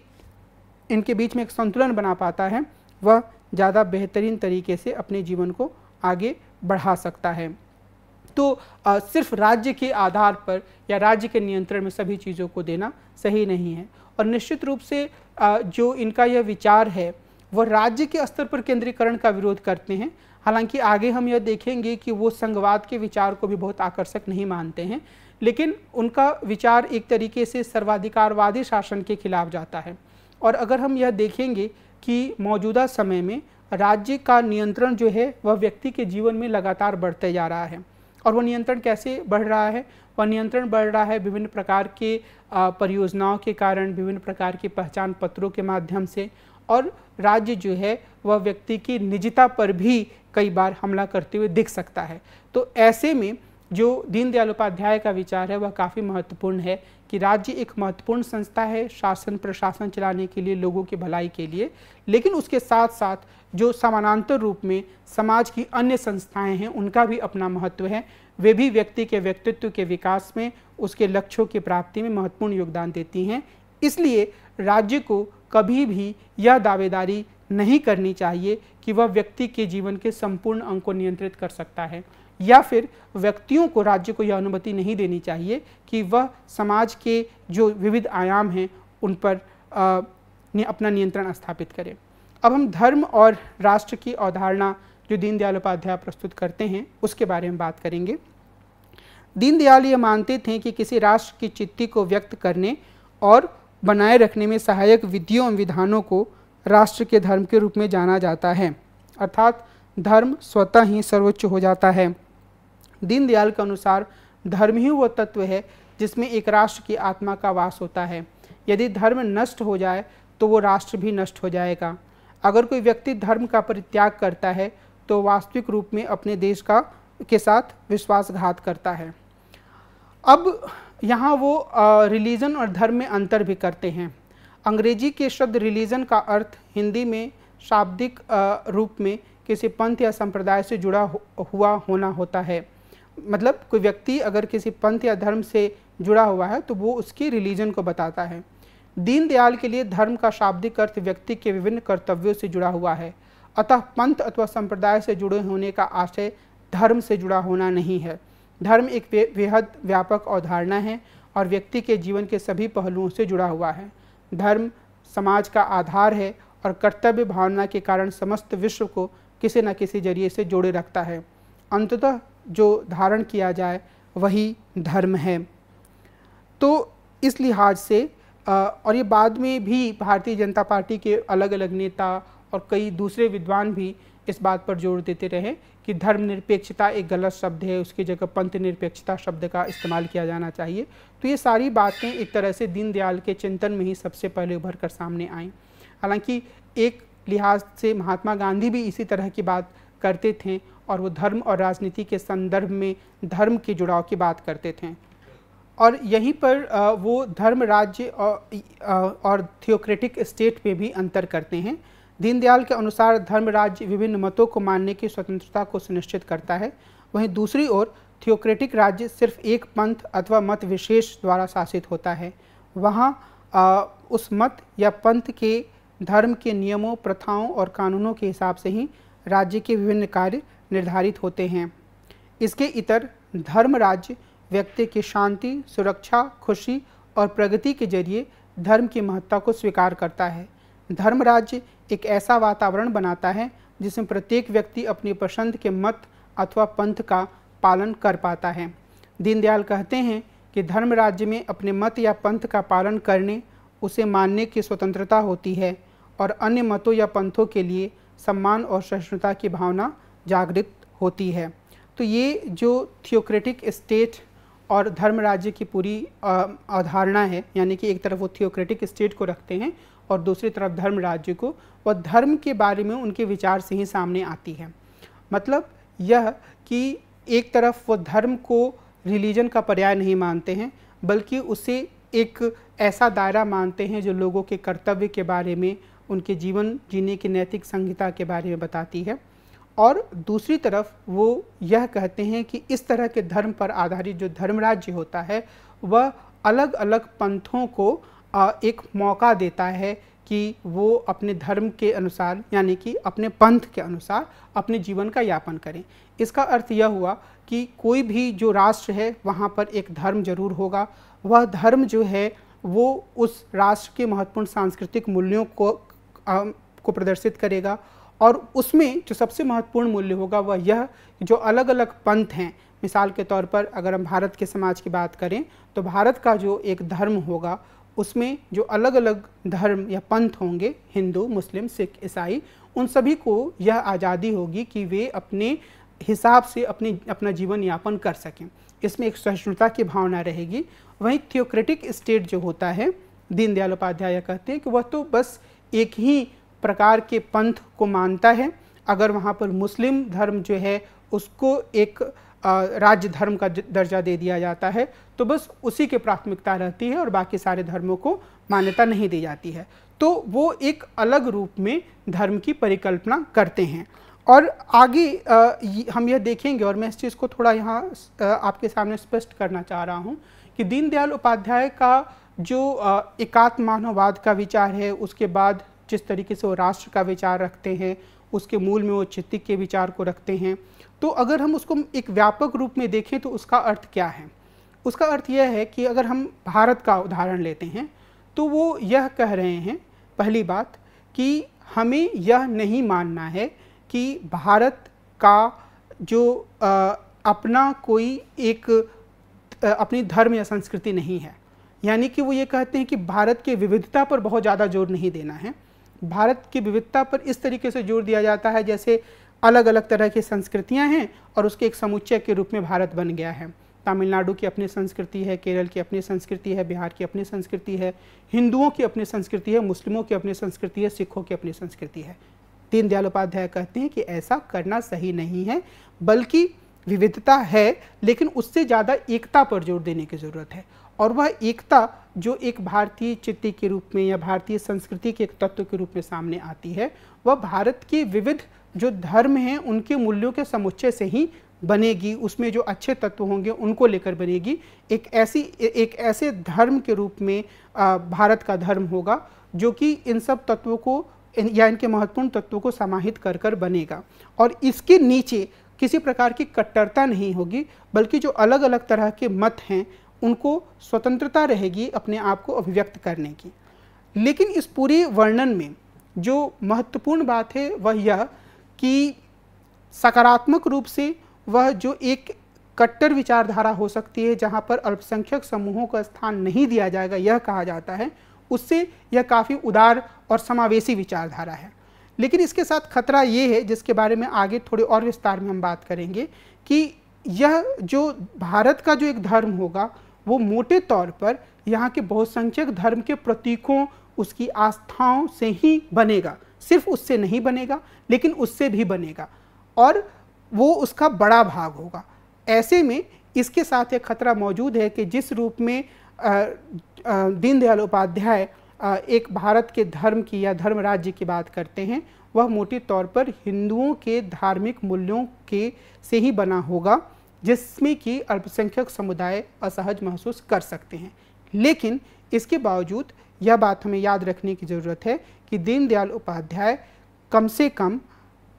इनके बीच में एक संतुलन बना पाता है वह ज़्यादा बेहतरीन तरीके से अपने जीवन को आगे बढ़ा सकता है तो आ, सिर्फ राज्य के आधार पर या राज्य के नियंत्रण में सभी चीज़ों को देना सही नहीं है और निश्चित रूप से आ, जो इनका यह विचार है वह राज्य के स्तर पर केंद्रीकरण का विरोध करते हैं हालांकि आगे हम यह देखेंगे कि वो संघवाद के विचार को भी बहुत आकर्षक नहीं मानते हैं लेकिन उनका विचार एक तरीके से सर्वाधिकारवादी शासन के खिलाफ जाता है और अगर हम यह देखेंगे कि मौजूदा समय में राज्य का नियंत्रण जो है वह व्यक्ति के जीवन में लगातार बढ़ते जा रहा है और वह नियंत्रण कैसे बढ़ रहा है वह नियंत्रण बढ़ रहा है विभिन्न प्रकार के परियोजनाओं के कारण विभिन्न प्रकार के पहचान पत्रों के माध्यम से और राज्य जो है वह व्यक्ति की निजता पर भी कई बार हमला करते हुए दिख सकता है तो ऐसे में जो दीनदयाल उपाध्याय का विचार है वह काफ़ी महत्वपूर्ण है कि राज्य एक महत्वपूर्ण संस्था है शासन प्रशासन चलाने के लिए लोगों की भलाई के लिए लेकिन उसके साथ साथ जो समानांतर रूप में समाज की अन्य संस्थाएं हैं उनका भी अपना महत्व है वे भी व्यक्ति के व्यक्तित्व के विकास में उसके लक्ष्यों की प्राप्ति में महत्वपूर्ण योगदान देती हैं इसलिए राज्य को कभी भी यह दावेदारी नहीं करनी चाहिए कि वह व्यक्ति के जीवन के संपूर्ण अंग को नियंत्रित कर सकता है या फिर व्यक्तियों को राज्य को यह अनुमति नहीं देनी चाहिए कि वह समाज के जो विविध आयाम हैं उन पर आ, अपना नियंत्रण स्थापित करें अब हम धर्म और राष्ट्र की अवधारणा जो दीनदयाल उपाध्याय प्रस्तुत करते हैं उसके बारे में बात करेंगे दीनदयाल ये मानते थे कि किसी राष्ट्र की चित्ती को व्यक्त करने और बनाए रखने में सहायक विधियों एवं विधानों को राष्ट्र के धर्म के रूप में जाना जाता है अर्थात धर्म स्वतः ही सर्वोच्च हो जाता है दीनदयाल के अनुसार धर्म ही वह तत्व है जिसमें एक राष्ट्र की आत्मा का वास होता है यदि धर्म नष्ट हो जाए तो वो राष्ट्र भी नष्ट हो जाएगा अगर कोई व्यक्ति धर्म का परित्याग करता है तो वास्तविक रूप में अपने देश का के साथ विश्वासघात करता है अब यहाँ वो रिलीजन और धर्म में अंतर भी करते हैं अंग्रेजी के शब्द रिलीजन का अर्थ हिंदी में शाब्दिक रूप में किसी पंथ या संप्रदाय से जुड़ा हुआ होना होता है मतलब कोई व्यक्ति अगर किसी पंथ या धर्म से जुड़ा हुआ है तो वो उसके रिलीजन को बताता है दीनदयाल के लिए धर्म का शाब्दिक अर्थ व्यक्ति के विभिन्न कर्तव्यों से जुड़ा हुआ है अतः पंथ अथवा संप्रदाय से जुड़े होने का आशय धर्म से जुड़ा होना नहीं है धर्म एक बेहद व्यापक अवधारणा है और व्यक्ति के जीवन के सभी पहलुओं से जुड़ा हुआ है धर्म समाज का आधार है और कर्तव्य भावना के कारण समस्त विश्व को किसी न किसी जरिए से जोड़े रखता है अंततः जो धारण किया जाए वही धर्म है तो इस लिहाज से और ये बाद में भी भारतीय जनता पार्टी के अलग अलग नेता और कई दूसरे विद्वान भी इस बात पर जोर देते रहे कि धर्मनिरपेक्षता एक गलत शब्द है उसकी जगह पंथ निरपेक्षता शब्द का इस्तेमाल किया जाना चाहिए तो ये सारी बातें एक तरह से दीनदयाल के चिंतन में ही सबसे पहले उभर कर सामने आई हालांकि एक लिहाज से महात्मा गांधी भी इसी तरह की बात करते थे और वो धर्म और राजनीति के संदर्भ में धर्म के जुड़ाव की बात करते थे और यहीं पर वो धर्म राज्य और थियोक्रेटिक स्टेट में भी अंतर करते हैं दीनदयाल के अनुसार धर्म राज्य विभिन्न मतों को मानने की स्वतंत्रता को सुनिश्चित करता है वहीं दूसरी ओर थियोक्रेटिक राज्य सिर्फ एक पंथ अथवा मत विशेष द्वारा शासित होता है वहाँ उस मत या पंथ के धर्म के नियमों प्रथाओं और कानूनों के हिसाब से ही राज्य के विभिन्न कार्य निर्धारित होते हैं इसके इतर धर्म राज्य व्यक्ति की शांति सुरक्षा खुशी और प्रगति के जरिए धर्म की महत्ता को स्वीकार करता है धर्म राज्य एक ऐसा वातावरण बनाता है जिसमें प्रत्येक व्यक्ति अपनी पसंद के मत अथवा पंथ का पालन कर पाता है दीनदयाल कहते हैं कि धर्म राज्य में अपने मत या पंथ का पालन करने उसे मानने की स्वतंत्रता होती है और अन्य मतों या पंथों के लिए सम्मान और सहिष्णुता की भावना जागृत होती है तो ये जो थियोक्रेटिक स्टेट और धर्म राज्य की पूरी अवधारणा है यानी कि एक तरफ वो थियोक्रेटिक स्टेट को रखते हैं और दूसरी तरफ धर्म राज्य को वह धर्म के बारे में उनके विचार से ही सामने आती है मतलब यह कि एक तरफ वो धर्म को रिलीजन का पर्याय नहीं मानते हैं बल्कि उसे एक ऐसा दायरा मानते हैं जो लोगों के कर्तव्य के बारे में उनके जीवन जीने की नैतिक संहिता के बारे में बताती है और दूसरी तरफ वो यह कहते हैं कि इस तरह के धर्म पर आधारित जो धर्मराज्य होता है वह अलग अलग पंथों को एक मौका देता है कि वो अपने धर्म के अनुसार यानी कि अपने पंथ के अनुसार अपने जीवन का यापन करें इसका अर्थ यह हुआ कि कोई भी जो राष्ट्र है वहाँ पर एक धर्म जरूर होगा वह धर्म जो है वो उस राष्ट्र के महत्वपूर्ण सांस्कृतिक मूल्यों को आ, को प्रदर्शित करेगा और उसमें जो सबसे महत्वपूर्ण मूल्य होगा वह यह जो अलग अलग पंथ हैं मिसाल के तौर पर अगर हम भारत के समाज की बात करें तो भारत का जो एक धर्म होगा उसमें जो अलग अलग धर्म या पंथ होंगे हिंदू मुस्लिम सिख ईसाई उन सभी को यह आज़ादी होगी कि वे अपने हिसाब से अपनी अपना जीवन यापन कर सकें इसमें एक सहिष्णुता की भावना रहेगी वहीं थियोक्रेटिक स्टेट जो होता है दीनदयाल उपाध्याय कहते हैं कि वह तो बस एक ही प्रकार के पंथ को मानता है अगर वहाँ पर मुस्लिम धर्म जो है उसको एक राज्य धर्म का दर्जा दे दिया जाता है तो बस उसी के प्राथमिकता रहती है और बाकी सारे धर्मों को मान्यता नहीं दी जाती है तो वो एक अलग रूप में धर्म की परिकल्पना करते हैं और आगे हम यह देखेंगे और मैं इस चीज़ को थोड़ा यहाँ आपके सामने स्पष्ट करना चाह रहा हूँ कि दीनदयाल उपाध्याय का जो एकात्म मानववाद का विचार है उसके बाद जिस तरीके से वो राष्ट्र का विचार रखते हैं उसके मूल में वो चित्तिक के विचार को रखते हैं तो अगर हम उसको एक व्यापक रूप में देखें तो उसका अर्थ क्या है उसका अर्थ यह है कि अगर हम भारत का उदाहरण लेते हैं तो वो यह कह रहे हैं पहली बात कि हमें यह नहीं मानना है कि भारत का जो आ, अपना कोई एक आ, अपनी धर्म या संस्कृति नहीं है यानी कि वो ये कहते हैं कि भारत के विविधता पर बहुत ज़्यादा जोर नहीं देना है भारत की विविधता पर इस तरीके से जोर दिया जाता है जैसे अलग अलग तरह की संस्कृतियां हैं और उसके एक समुच्चय के रूप में भारत बन गया है तमिलनाडु की अपनी संस्कृति है केरल की अपनी संस्कृति है बिहार की अपनी संस्कृति है हिंदुओं की अपनी संस्कृति है मुस्लिमों की अपनी संस्कृति है सिखों की अपनी संस्कृति है दीनदयाल उपाध्याय कहते हैं कि ऐसा करना सही नहीं है बल्कि विविधता है लेकिन उससे ज़्यादा एकता पर जोर देने की ज़रूरत है और वह एकता जो एक भारतीय चित्ती के रूप में या भारतीय संस्कृति के एक तत्व के रूप में सामने आती है वह भारत के विविध जो धर्म हैं उनके मूल्यों के समुच्चय से ही बनेगी उसमें जो अच्छे तत्व होंगे उनको लेकर बनेगी एक ऐसी एक ऐसे धर्म के रूप में भारत का धर्म होगा जो कि इन सब तत्वों को या इनके महत्वपूर्ण तत्वों को समाहित कर कर बनेगा और इसके नीचे किसी प्रकार की कट्टरता नहीं होगी बल्कि जो अलग अलग तरह के मत हैं उनको स्वतंत्रता रहेगी अपने आप को अभिव्यक्त करने की लेकिन इस पूरे वर्णन में जो महत्वपूर्ण बात है वह यह कि सकारात्मक रूप से वह जो एक कट्टर विचारधारा हो सकती है जहाँ पर अल्पसंख्यक समूहों का स्थान नहीं दिया जाएगा यह कहा जाता है उससे यह काफ़ी उदार और समावेशी विचारधारा है लेकिन इसके साथ खतरा ये है जिसके बारे में आगे थोड़े और विस्तार में हम बात करेंगे कि यह जो भारत का जो एक धर्म होगा वो मोटे तौर पर यहाँ के बहुसंख्यक धर्म के प्रतीकों उसकी आस्थाओं से ही बनेगा सिर्फ उससे नहीं बनेगा लेकिन उससे भी बनेगा और वो उसका बड़ा भाग होगा ऐसे में इसके साथ एक खतरा मौजूद है कि जिस रूप में दीनदयाल उपाध्याय एक भारत के धर्म की या धर्म राज्य की बात करते हैं वह मोटे तौर पर हिंदुओं के धार्मिक मूल्यों के से ही बना होगा जिसमें कि अल्पसंख्यक समुदाय असहज महसूस कर सकते हैं लेकिन इसके बावजूद यह बात हमें याद रखने की ज़रूरत है कि दीनदयाल उपाध्याय कम से कम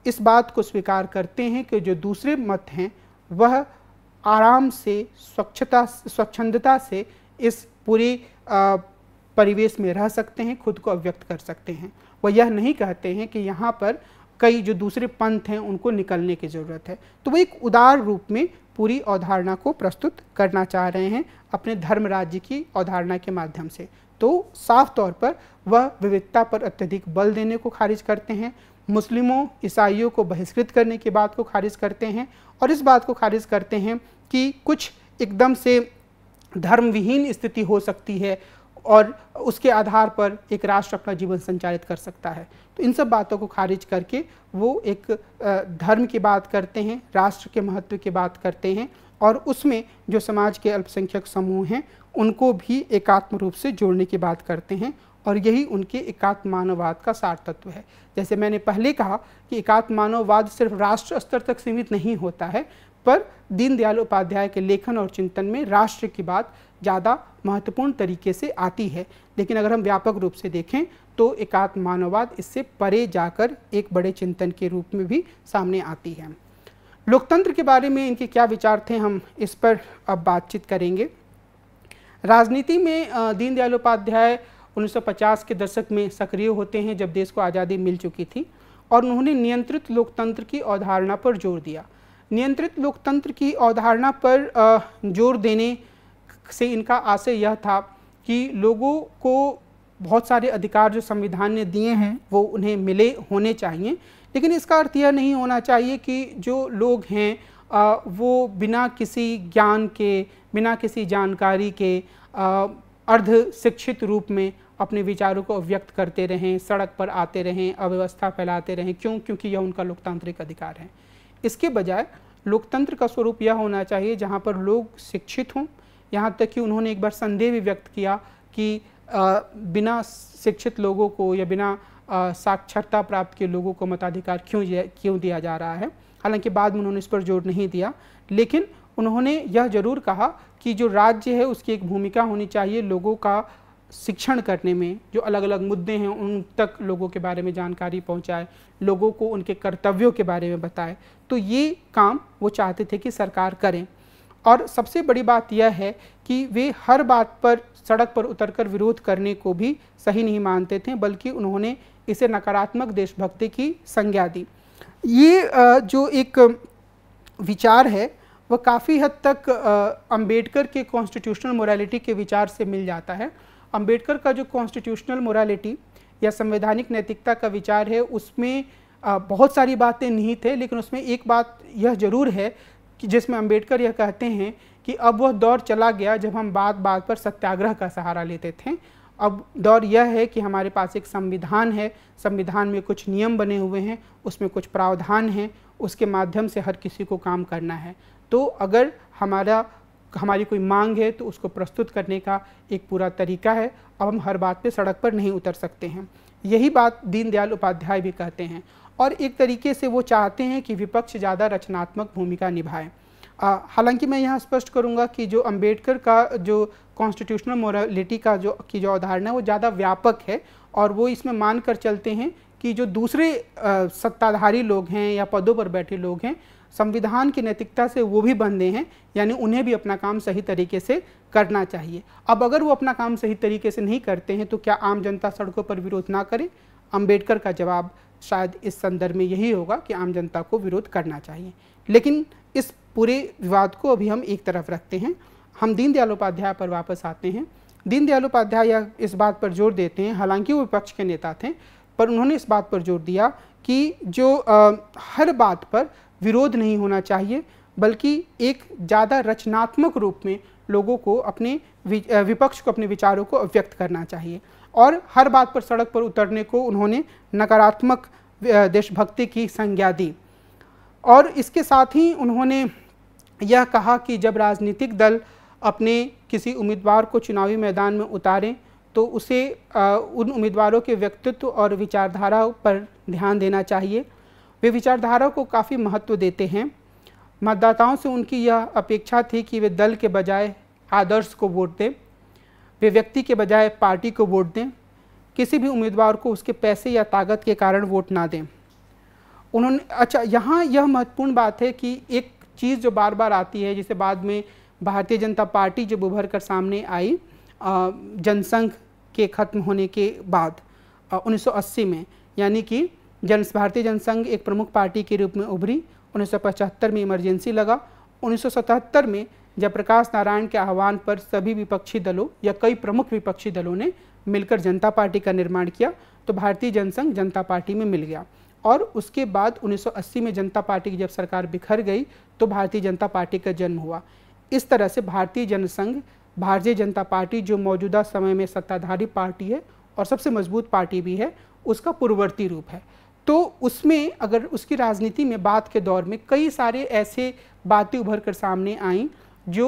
इस बात को स्वीकार करते हैं कि जो दूसरे मत हैं वह आराम से स्वच्छता स्वच्छंदता से इस पूरे परिवेश में रह सकते हैं खुद को अव्यक्त कर सकते हैं वह यह नहीं कहते हैं कि यहाँ पर कई जो दूसरे पंथ हैं उनको निकलने की ज़रूरत है तो वो एक उदार रूप में पूरी अवधारणा को प्रस्तुत करना चाह रहे हैं अपने धर्म राज्य की अवधारणा के माध्यम से तो साफ तौर पर वह विविधता पर अत्यधिक बल देने को खारिज करते हैं मुस्लिमों ईसाइयों को बहिष्कृत करने की बात को खारिज करते हैं और इस बात को खारिज करते हैं कि कुछ एकदम से धर्मविहीन स्थिति हो सकती है और उसके आधार पर एक राष्ट्र अपना जीवन संचालित कर सकता है तो इन सब बातों को खारिज करके वो एक धर्म की बात करते हैं राष्ट्र के महत्व की बात करते हैं और उसमें जो समाज के अल्पसंख्यक समूह हैं उनको भी एकात्म रूप से जोड़ने की बात करते हैं और यही उनके एकात्म मानववाद का सार तत्व है जैसे मैंने पहले कहा कि एकात्म मानववाद सिर्फ राष्ट्र स्तर तक सीमित नहीं होता है पर दीनदयाल उपाध्याय के लेखन और चिंतन में राष्ट्र की बात ज़्यादा महत्वपूर्ण तरीके से आती है लेकिन अगर हम व्यापक रूप से देखें तो एकात्म मानववाद इससे परे जाकर एक बड़े चिंतन के रूप में भी सामने आती है लोकतंत्र के बारे में इनके क्या विचार थे हम इस पर अब बातचीत करेंगे राजनीति में दीनदयाल उपाध्याय 1950 के दशक में सक्रिय होते हैं जब देश को आज़ादी मिल चुकी थी और उन्होंने नियंत्रित लोकतंत्र की अवधारणा पर जोर दिया नियंत्रित लोकतंत्र की अवधारणा पर जोर देने से इनका आशय यह था कि लोगों को बहुत सारे अधिकार जो संविधान ने दिए हैं वो उन्हें मिले होने चाहिए लेकिन इसका अर्थ यह नहीं होना चाहिए कि जो लोग हैं आ, वो बिना किसी ज्ञान के बिना किसी जानकारी के अर्ध शिक्षित रूप में अपने विचारों को व्यक्त करते रहें सड़क पर आते रहें अव्यवस्था फैलाते रहें क्यों क्योंकि यह उनका लोकतांत्रिक अधिकार है इसके बजाय लोकतंत्र का स्वरूप यह होना चाहिए जहाँ पर लोग शिक्षित हों यहाँ तक कि उन्होंने एक बार संदेह भी व्यक्त किया कि बिना शिक्षित लोगों को या बिना साक्षरता प्राप्त के लोगों को मताधिकार क्यों क्यों दिया जा रहा है हालांकि बाद में उन्होंने इस पर जोर नहीं दिया लेकिन उन्होंने यह जरूर कहा कि जो राज्य है उसकी एक भूमिका होनी चाहिए लोगों का शिक्षण करने में जो अलग अलग मुद्दे हैं उन तक लोगों के बारे में जानकारी पहुंचाए लोगों को उनके कर्तव्यों के बारे में बताए तो ये काम वो चाहते थे कि सरकार करें और सबसे बड़ी बात यह है कि वे हर बात पर सड़क पर उतरकर विरोध करने को भी सही नहीं मानते थे बल्कि उन्होंने इसे नकारात्मक देशभक्ति की संज्ञा दी ये जो एक विचार है वह काफ़ी हद तक अंबेडकर के कॉन्स्टिट्यूशनल मोरालिटी के विचार से मिल जाता है अंबेडकर का जो कॉन्स्टिट्यूशनल मोरालिटी या संवैधानिक नैतिकता का विचार है उसमें बहुत सारी बातें नहीं थे लेकिन उसमें एक बात यह जरूर है कि जिसमें अंबेडकर यह कहते हैं कि अब वह दौर चला गया जब हम बात बात पर सत्याग्रह का सहारा लेते थे अब दौर यह है कि हमारे पास एक संविधान है संविधान में कुछ नियम बने हुए हैं उसमें कुछ प्रावधान हैं उसके माध्यम से हर किसी को काम करना है तो अगर हमारा हमारी कोई मांग है तो उसको प्रस्तुत करने का एक पूरा तरीका है अब हम हर बात पे सड़क पर नहीं उतर सकते हैं यही बात दीनदयाल उपाध्याय भी कहते हैं और एक तरीके से वो चाहते हैं कि विपक्ष ज़्यादा रचनात्मक भूमिका निभाए हालांकि मैं यहाँ स्पष्ट करूँगा कि जो अंबेडकर का जो कॉन्स्टिट्यूशनल मोरालिटी का जो की जो अवधारणा है वो ज़्यादा व्यापक है और वो इसमें मान कर चलते हैं कि जो दूसरे सत्ताधारी लोग हैं या पदों पर बैठे लोग हैं संविधान की नैतिकता से वो भी बंधे हैं यानी उन्हें भी अपना काम सही तरीके से करना चाहिए अब अगर वो अपना काम सही तरीके से नहीं करते हैं तो क्या आम जनता सड़कों पर विरोध ना करे अम्बेडकर का जवाब शायद इस संदर्भ में यही होगा कि आम जनता को विरोध करना चाहिए लेकिन इस पूरे विवाद को अभी हम एक तरफ रखते हैं हम दीनदयाल उपाध्याय पर वापस आते हैं दीनदयाल उपाध्याय इस बात पर जोर देते हैं हालांकि वो विपक्ष के नेता थे पर उन्होंने इस बात पर जोर दिया कि जो आ, हर बात पर विरोध नहीं होना चाहिए बल्कि एक ज़्यादा रचनात्मक रूप में लोगों को अपने विपक्ष को अपने विचारों को व्यक्त करना चाहिए और हर बात पर सड़क पर उतरने को उन्होंने नकारात्मक देशभक्ति की संज्ञा दी और इसके साथ ही उन्होंने यह कहा कि जब राजनीतिक दल अपने किसी उम्मीदवार को चुनावी मैदान में उतारें तो उसे उन उम्मीदवारों के व्यक्तित्व और विचारधारा पर ध्यान देना चाहिए वे विचारधारा को काफ़ी महत्व देते हैं मतदाताओं से उनकी यह अपेक्षा थी कि वे दल के बजाय आदर्श को वोट दें वे व्यक्ति के बजाय पार्टी को वोट दें किसी भी उम्मीदवार को उसके पैसे या ताकत के कारण वोट ना दें उन्होंने अच्छा यहाँ यह महत्वपूर्ण बात है कि एक चीज़ जो बार बार आती है जिसे बाद में भारतीय जनता पार्टी जब उभर कर सामने आई जनसंघ के ख़त्म होने के बाद 1980 में यानी कि जन भारतीय जनसंघ एक प्रमुख पार्टी के रूप में उभरी 1975 में इमरजेंसी लगा 1977 में जयप्रकाश नारायण के आह्वान पर सभी विपक्षी दलों या कई प्रमुख विपक्षी दलों ने मिलकर जनता पार्टी का निर्माण किया तो भारतीय जनसंघ जनता पार्टी में मिल गया और उसके बाद 1980 में जनता पार्टी की जब सरकार बिखर गई तो भारतीय जनता पार्टी का जन्म हुआ इस तरह से भारतीय जनसंघ भारतीय जनता पार्टी जो मौजूदा समय में सत्ताधारी पार्टी है और सबसे मजबूत पार्टी भी है उसका पूर्ववर्ती रूप है तो उसमें अगर उसकी राजनीति में बात के दौर में कई सारे ऐसे बातें उभर कर सामने आईं जो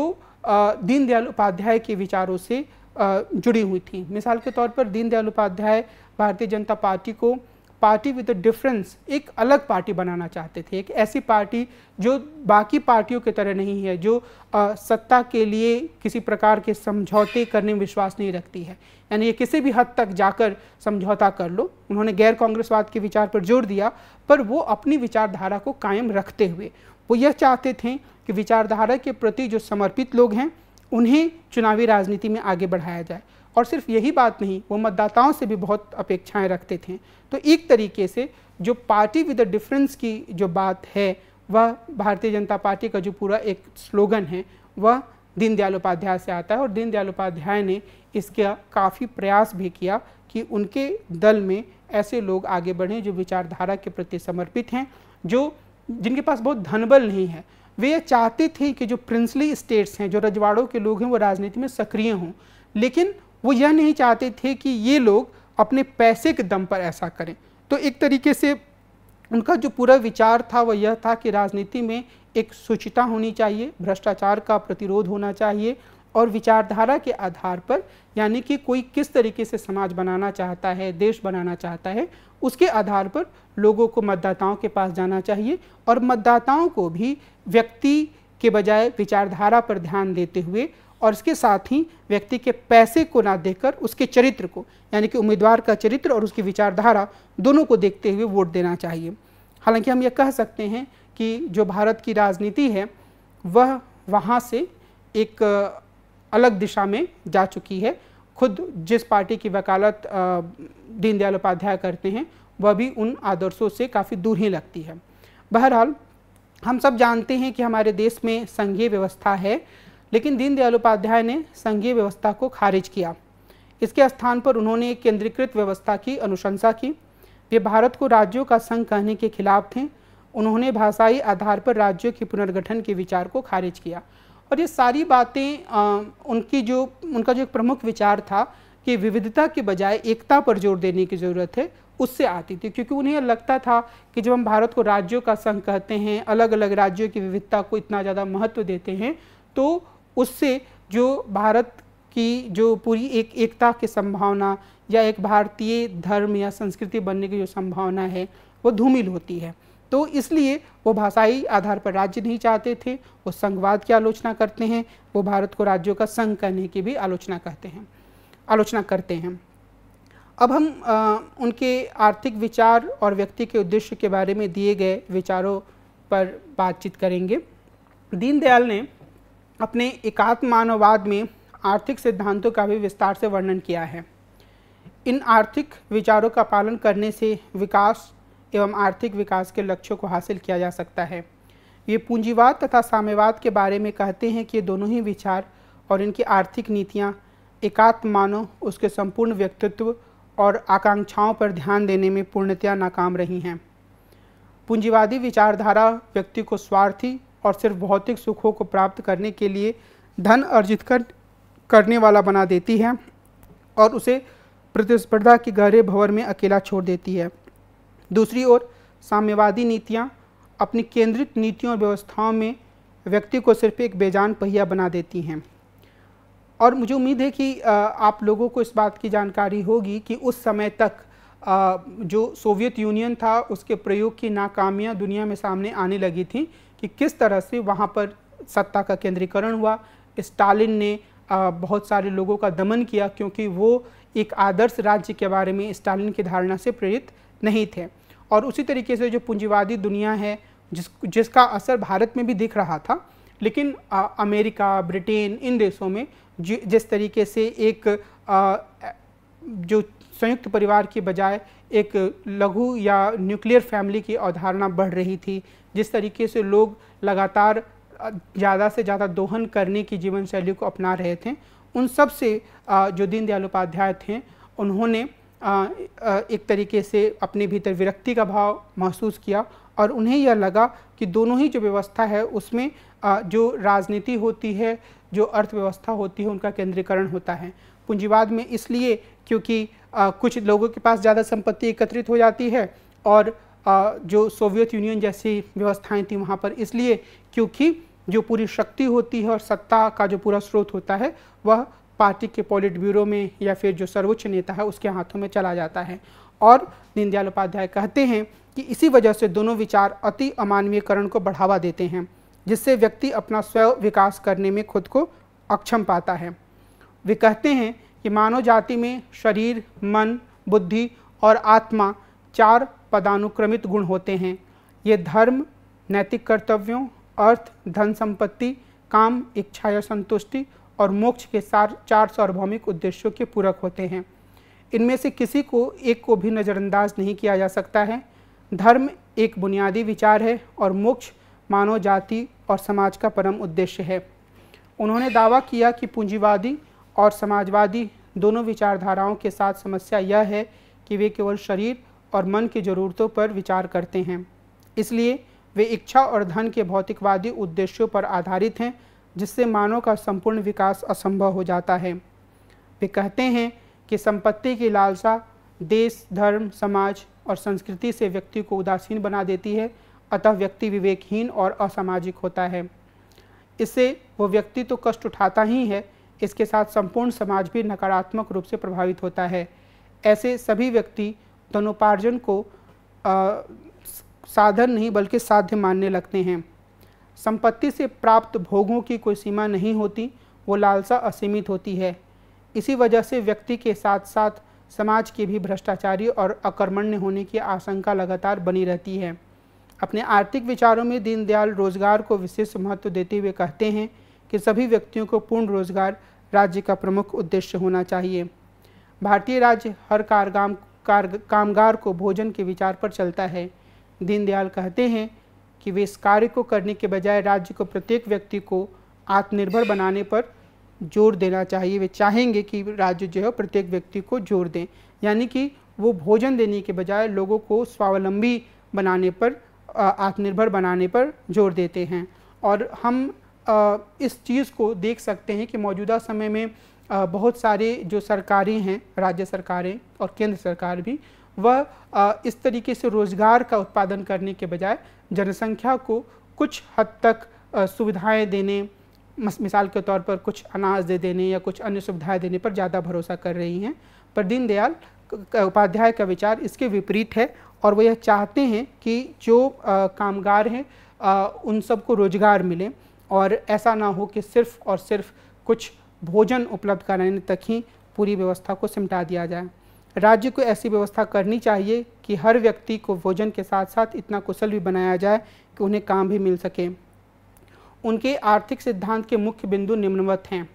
दीनदयाल उपाध्याय के विचारों से जुड़ी हुई थी मिसाल के तौर पर दीनदयाल उपाध्याय भारतीय जनता पार्टी को पार्टी विद डिफरेंस एक अलग पार्टी बनाना चाहते थे एक ऐसी पार्टी जो बाकी पार्टियों की तरह नहीं है जो आ, सत्ता के लिए किसी प्रकार के समझौते करने में विश्वास नहीं रखती है यानी ये किसी भी हद तक जाकर समझौता कर लो उन्होंने गैर कांग्रेसवाद के विचार पर जोर दिया पर वो अपनी विचारधारा को कायम रखते हुए वो यह चाहते थे कि विचारधारा के प्रति जो समर्पित लोग हैं उन्हें चुनावी राजनीति में आगे बढ़ाया जाए और सिर्फ यही बात नहीं वो मतदाताओं से भी बहुत अपेक्षाएं रखते थे तो एक तरीके से जो पार्टी विद डिफरेंस की जो बात है वह भारतीय जनता पार्टी का जो पूरा एक स्लोगन है वह दीनदयाल उपाध्याय से आता है और दीनदयाल उपाध्याय ने इसका काफ़ी प्रयास भी किया कि उनके दल में ऐसे लोग आगे बढ़ें जो विचारधारा के प्रति समर्पित हैं जो जिनके पास बहुत धनबल नहीं है वे ये चाहते थे कि जो प्रिंसली स्टेट्स हैं जो रजवाड़ों के लोग हैं वो राजनीति में सक्रिय हों लेकिन वो यह नहीं चाहते थे कि ये लोग अपने पैसे के दम पर ऐसा करें तो एक तरीके से उनका जो पूरा विचार था वह यह था कि राजनीति में एक शुचिता होनी चाहिए भ्रष्टाचार का प्रतिरोध होना चाहिए और विचारधारा के आधार पर यानी कि कोई किस तरीके से समाज बनाना चाहता है देश बनाना चाहता है उसके आधार पर लोगों को मतदाताओं के पास जाना चाहिए और मतदाताओं को भी व्यक्ति के बजाय विचारधारा पर ध्यान देते हुए और इसके साथ ही व्यक्ति के पैसे को ना देखकर उसके चरित्र को यानी कि उम्मीदवार का चरित्र और उसकी विचारधारा दोनों को देखते हुए वोट देना चाहिए हालांकि हम ये कह सकते हैं कि जो भारत की राजनीति है वह वहाँ से एक अलग दिशा में जा चुकी है खुद जिस पार्टी की वकालत दीनदयाल उपाध्याय करते हैं वह भी उन आदर्शों से काफ़ी दूर ही लगती है बहरहाल हम सब जानते हैं कि हमारे देश में संघीय व्यवस्था है लेकिन दीनदयाल उपाध्याय ने संघीय व्यवस्था को खारिज किया इसके स्थान पर उन्होंने एक केंद्रीकृत व्यवस्था की अनुशंसा की वे भारत को राज्यों का संघ कहने के खिलाफ थे उन्होंने भाषाई आधार पर राज्यों के पुनर्गठन के विचार को खारिज किया और ये सारी बातें उनकी जो उनका जो एक प्रमुख विचार था कि विविधता के बजाय एकता पर जोर देने की ज़रूरत है उससे आती थी क्योंकि उन्हें लगता था कि जब हम भारत को राज्यों का संघ कहते हैं अलग अलग राज्यों की विविधता को इतना ज़्यादा महत्व देते हैं तो उससे जो भारत की जो पूरी एक एकता की संभावना या एक भारतीय धर्म या संस्कृति बनने की जो संभावना है वो धूमिल होती है तो इसलिए वो भाषाई आधार पर राज्य नहीं चाहते थे वो संघवाद की आलोचना करते हैं वो भारत को राज्यों का संघ करने की भी आलोचना कहते हैं आलोचना करते हैं अब हम आ, उनके आर्थिक विचार और व्यक्ति के उद्देश्य के बारे में दिए गए विचारों पर बातचीत करेंगे दीनदयाल ने अपने एकात्म मानववाद में आर्थिक सिद्धांतों का भी विस्तार से वर्णन किया है इन आर्थिक विचारों का पालन करने से विकास एवं आर्थिक विकास के लक्ष्यों को हासिल किया जा सकता है ये पूंजीवाद तथा साम्यवाद के बारे में कहते हैं कि ये दोनों ही विचार और इनकी आर्थिक नीतियाँ एकात्म मानव उसके संपूर्ण व्यक्तित्व और आकांक्षाओं पर ध्यान देने में पूर्णतया नाकाम रही हैं पूंजीवादी विचारधारा व्यक्ति को स्वार्थी और सिर्फ भौतिक सुखों को प्राप्त करने के लिए धन अर्जित कर करने वाला बना देती है और उसे प्रतिस्पर्धा के गहरे भंवर में अकेला छोड़ देती है दूसरी ओर साम्यवादी नीतियाँ अपनी केंद्रित नीतियों और व्यवस्थाओं में व्यक्ति को सिर्फ एक बेजान पहिया बना देती हैं और मुझे उम्मीद है कि आप लोगों को इस बात की जानकारी होगी कि उस समय तक जो सोवियत यूनियन था उसके प्रयोग की नाकामियां दुनिया में सामने आने लगी थी कि किस तरह से वहाँ पर सत्ता का केंद्रीकरण हुआ स्टालिन ने बहुत सारे लोगों का दमन किया क्योंकि वो एक आदर्श राज्य के बारे में स्टालिन की धारणा से प्रेरित नहीं थे और उसी तरीके से जो पूंजीवादी दुनिया है जिस जिसका असर भारत में भी दिख रहा था लेकिन आ, अमेरिका ब्रिटेन इन देशों में जि, जिस तरीके से एक आ, जो संयुक्त परिवार के बजाय एक लघु या न्यूक्लियर फैमिली की अवधारणा बढ़ रही थी जिस तरीके से लोग लगातार ज़्यादा से ज़्यादा दोहन करने की जीवन शैली को अपना रहे थे उन सब से जो दीनदयाल उपाध्याय थे उन्होंने एक तरीके से अपने भीतर विरक्ति का भाव महसूस किया और उन्हें यह लगा कि दोनों ही जो व्यवस्था है उसमें जो राजनीति होती है जो अर्थव्यवस्था होती है उनका केंद्रीकरण होता है पूंजीवाद में इसलिए क्योंकि कुछ लोगों के पास ज़्यादा संपत्ति एकत्रित हो जाती है और जो सोवियत यूनियन जैसी व्यवस्थाएं थी वहाँ पर इसलिए क्योंकि जो पूरी शक्ति होती है और सत्ता का जो पूरा स्रोत होता है वह पार्टी के पॉलिट ब्यूरो में या फिर जो सर्वोच्च नेता है उसके हाथों में चला जाता है और दीनदयाल उपाध्याय कहते हैं कि इसी वजह से दोनों विचार अति अमानवीयकरण को बढ़ावा देते हैं जिससे व्यक्ति अपना स्वयं विकास करने में खुद को अक्षम पाता है वे कहते हैं कि मानव जाति में शरीर मन बुद्धि और आत्मा चार पदानुक्रमित गुण होते हैं ये धर्म नैतिक कर्तव्यों अर्थ धन संपत्ति काम इच्छा या संतुष्टि और मोक्ष के सार चार सार्वभौमिक उद्देश्यों के पूरक होते हैं इनमें से किसी को एक को भी नज़रअंदाज नहीं किया जा सकता है धर्म एक बुनियादी विचार है और मोक्ष मानव जाति और समाज का परम उद्देश्य है उन्होंने दावा किया कि पूंजीवादी और समाजवादी दोनों विचारधाराओं के साथ समस्या यह है कि वे केवल शरीर और मन की ज़रूरतों पर विचार करते हैं इसलिए वे इच्छा और धन के भौतिकवादी उद्देश्यों पर आधारित हैं जिससे मानव का संपूर्ण विकास असंभव हो जाता है वे कहते हैं कि संपत्ति की लालसा देश धर्म समाज और संस्कृति से व्यक्ति को उदासीन बना देती है अतः व्यक्ति विवेकहीन और असामाजिक होता है इससे वो व्यक्ति तो कष्ट उठाता ही है इसके साथ संपूर्ण समाज भी नकारात्मक रूप से प्रभावित होता है ऐसे सभी व्यक्ति धनोपार्जन को आ, साधन नहीं बल्कि साध्य मानने लगते हैं संपत्ति से प्राप्त भोगों की कोई सीमा नहीं होती वो लालसा असीमित होती है इसी वजह से व्यक्ति के साथ साथ समाज के भी भ्रष्टाचारी और अकर्मण्य होने की आशंका लगातार बनी रहती है अपने आर्थिक विचारों में दीनदयाल रोजगार को विशेष महत्व देते हुए कहते हैं कि सभी व्यक्तियों को पूर्ण रोजगार राज्य का प्रमुख उद्देश्य होना चाहिए भारतीय राज्य हर कारगाम कामगार को भोजन के विचार पर चलता है दीनदयाल कहते हैं कि वे इस कार्य को करने के बजाय राज्य को प्रत्येक व्यक्ति को आत्मनिर्भर बनाने पर जोर देना चाहिए वे चाहेंगे कि राज्य जो है प्रत्येक व्यक्ति को जोर दें यानी कि वो भोजन देने के बजाय लोगों को स्वावलंबी बनाने पर आत्मनिर्भर बनाने पर जोर देते हैं और हम इस चीज़ को देख सकते हैं कि मौजूदा समय में बहुत सारे जो सरकारें हैं राज्य सरकारें और केंद्र सरकार भी वह इस तरीके से रोज़गार का उत्पादन करने के बजाय जनसंख्या को कुछ हद तक सुविधाएं देने मिसाल के तौर पर कुछ अनाज दे देने या कुछ अन्य सुविधाएं देने पर ज़्यादा भरोसा कर रही हैं पर दीनदयाल उपाध्याय का विचार इसके विपरीत है और वह यह चाहते हैं कि जो कामगार हैं उन सबको रोज़गार मिले और ऐसा ना हो कि सिर्फ और सिर्फ कुछ भोजन उपलब्ध कराने तक ही पूरी व्यवस्था को सिमटा दिया जाए राज्य को ऐसी व्यवस्था करनी चाहिए कि हर व्यक्ति को भोजन के साथ साथ इतना कुशल भी बनाया जाए कि उन्हें काम भी मिल सके उनके आर्थिक सिद्धांत के मुख्य बिंदु निम्नवत हैं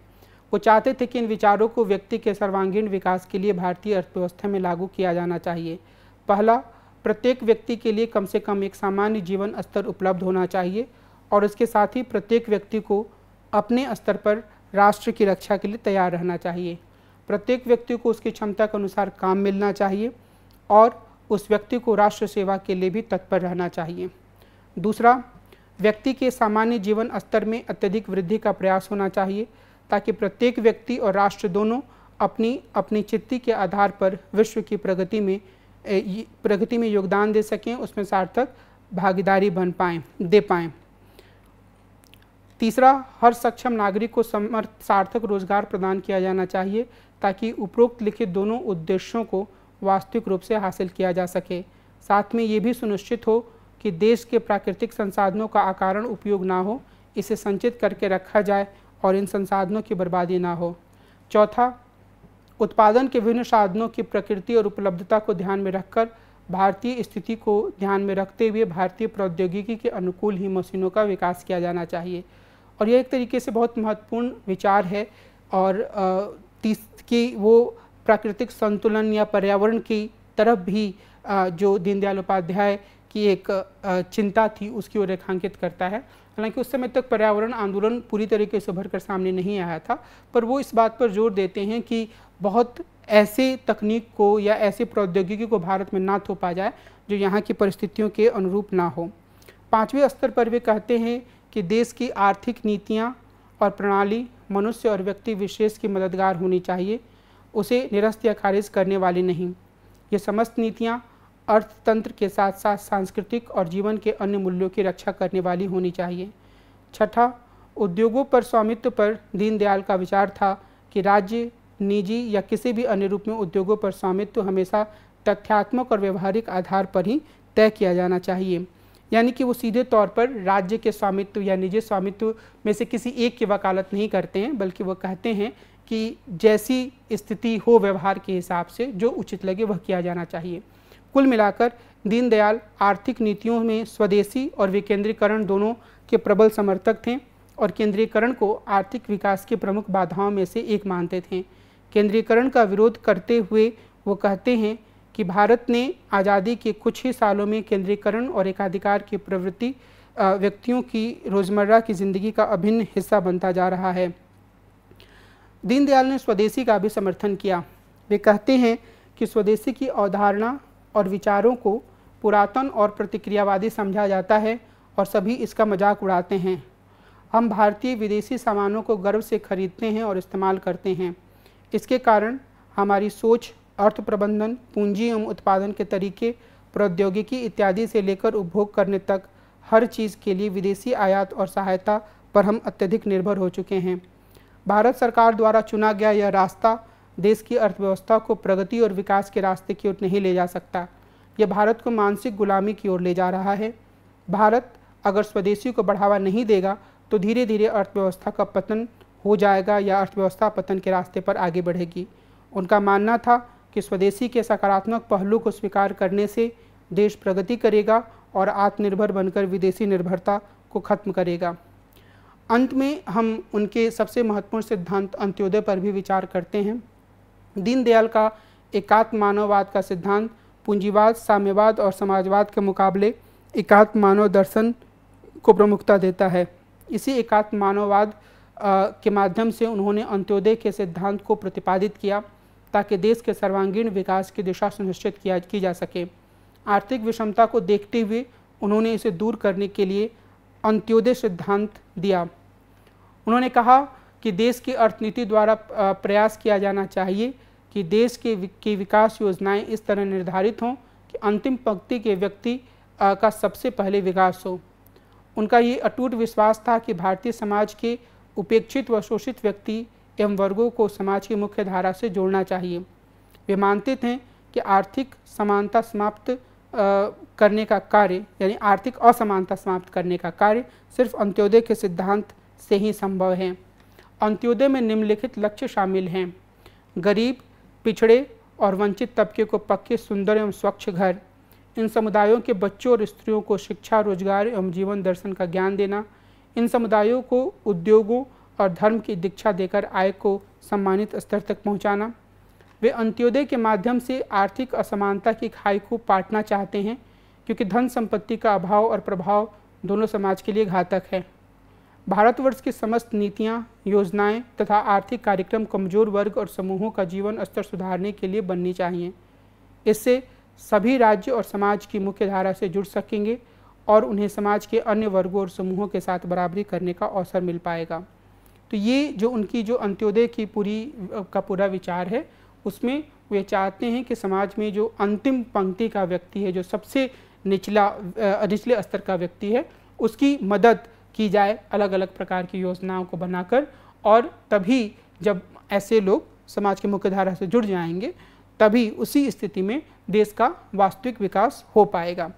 वो चाहते थे कि इन विचारों को व्यक्ति के सर्वांगीण विकास के लिए भारतीय अर्थव्यवस्था में लागू किया जाना चाहिए पहला प्रत्येक व्यक्ति के लिए कम से कम एक सामान्य जीवन स्तर उपलब्ध होना चाहिए और उसके साथ ही प्रत्येक व्यक्ति को अपने स्तर पर राष्ट्र की रक्षा के लिए तैयार रहना चाहिए प्रत्येक व्यक्ति को उसकी क्षमता के अनुसार काम मिलना चाहिए और उस व्यक्ति को राष्ट्र सेवा के लिए भी तत्पर रहना चाहिए दूसरा व्यक्ति के सामान्य जीवन स्तर में अत्यधिक वृद्धि का प्रयास होना चाहिए ताकि प्रत्येक व्यक्ति और राष्ट्र दोनों अपनी अपनी चित्ती के आधार पर विश्व की प्रगति में प्रगति में योगदान दे सकें उसमें सार्थक भागीदारी बन पाएँ दे पाएँ तीसरा हर सक्षम नागरिक को समर्थ सार्थक रोजगार प्रदान किया जाना चाहिए ताकि उपरोक्त लिखित दोनों उद्देश्यों को वास्तविक रूप से हासिल किया जा सके साथ में ये भी सुनिश्चित हो कि देश के प्राकृतिक संसाधनों का आकारण उपयोग ना हो इसे संचित करके रखा जाए और इन संसाधनों की बर्बादी ना हो चौथा उत्पादन के विभिन्न साधनों की प्रकृति और उपलब्धता को ध्यान में रखकर भारतीय स्थिति को ध्यान में रखते हुए भारतीय प्रौद्योगिकी के अनुकूल ही मशीनों का विकास किया जाना चाहिए और यह एक तरीके से बहुत महत्वपूर्ण विचार है और तीस की वो प्राकृतिक संतुलन या पर्यावरण की तरफ भी जो दीनदयाल उपाध्याय की एक चिंता थी उसकी ओर रेखांकित करता है हालांकि उस समय तक पर्यावरण आंदोलन पूरी तरीके से उभर कर सामने नहीं आया था पर वो इस बात पर जोर देते हैं कि बहुत ऐसे तकनीक को या ऐसे प्रौद्योगिकी को भारत में ना थोपा जाए जो यहाँ की परिस्थितियों के अनुरूप ना हो पाँचवें स्तर पर वे कहते हैं कि देश की आर्थिक नीतियाँ और प्रणाली मनुष्य और व्यक्ति विशेष की मददगार होनी चाहिए उसे निरस्त या खारिज करने वाली नहीं ये समस्त नीतियाँ अर्थतंत्र के साथ साथ सांस्कृतिक और जीवन के अन्य मूल्यों की रक्षा करने वाली होनी चाहिए छठा उद्योगों पर स्वामित्व पर दीनदयाल का विचार था कि राज्य निजी या किसी भी अन्य रूप में उद्योगों पर स्वामित्व हमेशा तथ्यात्मक और व्यवहारिक आधार पर ही तय किया जाना चाहिए यानी कि वो सीधे तौर पर राज्य के स्वामित्व या निजी स्वामित्व में से किसी एक की वकालत नहीं करते हैं बल्कि वो कहते हैं कि जैसी स्थिति हो व्यवहार के हिसाब से जो उचित लगे वह किया जाना चाहिए कुल मिलाकर दीनदयाल आर्थिक नीतियों में स्वदेशी और विकेंद्रीकरण दोनों के प्रबल समर्थक थे और केंद्रीकरण को आर्थिक विकास के प्रमुख बाधाओं में से एक मानते थे केंद्रीकरण का विरोध करते हुए वो कहते हैं कि भारत ने आज़ादी के कुछ ही सालों में केंद्रीकरण और एकाधिकार की प्रवृत्ति व्यक्तियों की रोज़मर्रा की ज़िंदगी का अभिन्न हिस्सा बनता जा रहा है दीनदयाल ने स्वदेशी का भी समर्थन किया वे कहते हैं कि स्वदेशी की अवधारणा और विचारों को पुरातन और प्रतिक्रियावादी समझा जाता है और सभी इसका मजाक उड़ाते हैं हम भारतीय विदेशी सामानों को गर्व से खरीदते हैं और इस्तेमाल करते हैं इसके कारण हमारी सोच अर्थ प्रबंधन पूंजी एवं उत्पादन के तरीके प्रौद्योगिकी इत्यादि से लेकर उपभोग करने तक हर चीज़ के लिए विदेशी आयात और सहायता पर हम अत्यधिक निर्भर हो चुके हैं भारत सरकार द्वारा चुना गया यह रास्ता देश की अर्थव्यवस्था को प्रगति और विकास के रास्ते की ओर नहीं ले जा सकता यह भारत को मानसिक गुलामी की ओर ले जा रहा है भारत अगर स्वदेशी को बढ़ावा नहीं देगा तो धीरे धीरे अर्थव्यवस्था का पतन हो जाएगा या अर्थव्यवस्था पतन के रास्ते पर आगे बढ़ेगी उनका मानना था कि स्वदेशी के सकारात्मक पहलू को स्वीकार करने से देश प्रगति करेगा और आत्मनिर्भर बनकर विदेशी निर्भरता को खत्म करेगा अंत में हम उनके सबसे महत्वपूर्ण सिद्धांत अंत्योदय पर भी विचार करते हैं दीनदयाल का एकात्म मानववाद का सिद्धांत पूंजीवाद साम्यवाद और समाजवाद के मुकाबले एकात्म मानव दर्शन को प्रमुखता देता है इसी एकात्म मानववाद के माध्यम से उन्होंने अंत्योदय के सिद्धांत को प्रतिपादित किया ताकि देश के सर्वांगीण विकास की दिशा सुनिश्चित किया की जा सके आर्थिक विषमता को देखते हुए उन्होंने इसे दूर करने के लिए अंत्योदय सिद्धांत दिया उन्होंने कहा कि देश की अर्थनीति द्वारा प्रयास किया जाना चाहिए कि देश के की विकास योजनाएं इस तरह निर्धारित हों कि अंतिम पंक्ति के व्यक्ति का सबसे पहले विकास हो उनका ये अटूट विश्वास था कि भारतीय समाज के उपेक्षित व शोषित व्यक्ति एवं वर्गों को समाज की मुख्य धारा से जोड़ना चाहिए वे मानते थे कि आर्थिक समानता समाप्त करने का कार्य यानी आर्थिक असमानता समाप्त करने का कार्य सिर्फ अंत्योदय के सिद्धांत से ही संभव है अंत्योदय में निम्नलिखित लक्ष्य शामिल हैं गरीब पिछड़े और वंचित तबके को पक्के सुंदर एवं स्वच्छ घर इन समुदायों के बच्चों और स्त्रियों को शिक्षा रोजगार एवं जीवन दर्शन का ज्ञान देना इन समुदायों को उद्योगों और धर्म की दीक्षा देकर आय को सम्मानित स्तर तक पहुंचाना वे अंत्योदय के माध्यम से आर्थिक असमानता की खाई को पाटना चाहते हैं क्योंकि धन संपत्ति का अभाव और प्रभाव दोनों समाज के लिए घातक है भारतवर्ष की समस्त नीतियाँ योजनाएँ तथा आर्थिक कार्यक्रम कमजोर वर्ग और समूहों का जीवन स्तर सुधारने के लिए बननी चाहिए इससे सभी राज्य और समाज की मुख्य धारा से जुड़ सकेंगे और उन्हें समाज के अन्य वर्गों और समूहों के साथ बराबरी करने का अवसर मिल पाएगा तो ये जो उनकी जो अंत्योदय की पूरी का पूरा विचार है उसमें वे चाहते हैं कि समाज में जो अंतिम पंक्ति का व्यक्ति है जो सबसे निचला निचले स्तर का व्यक्ति है उसकी मदद की जाए अलग अलग प्रकार की योजनाओं को बनाकर और तभी जब ऐसे लोग समाज के मुख्यधारा से जुड़ जाएंगे तभी उसी स्थिति में देश का वास्तविक विकास हो पाएगा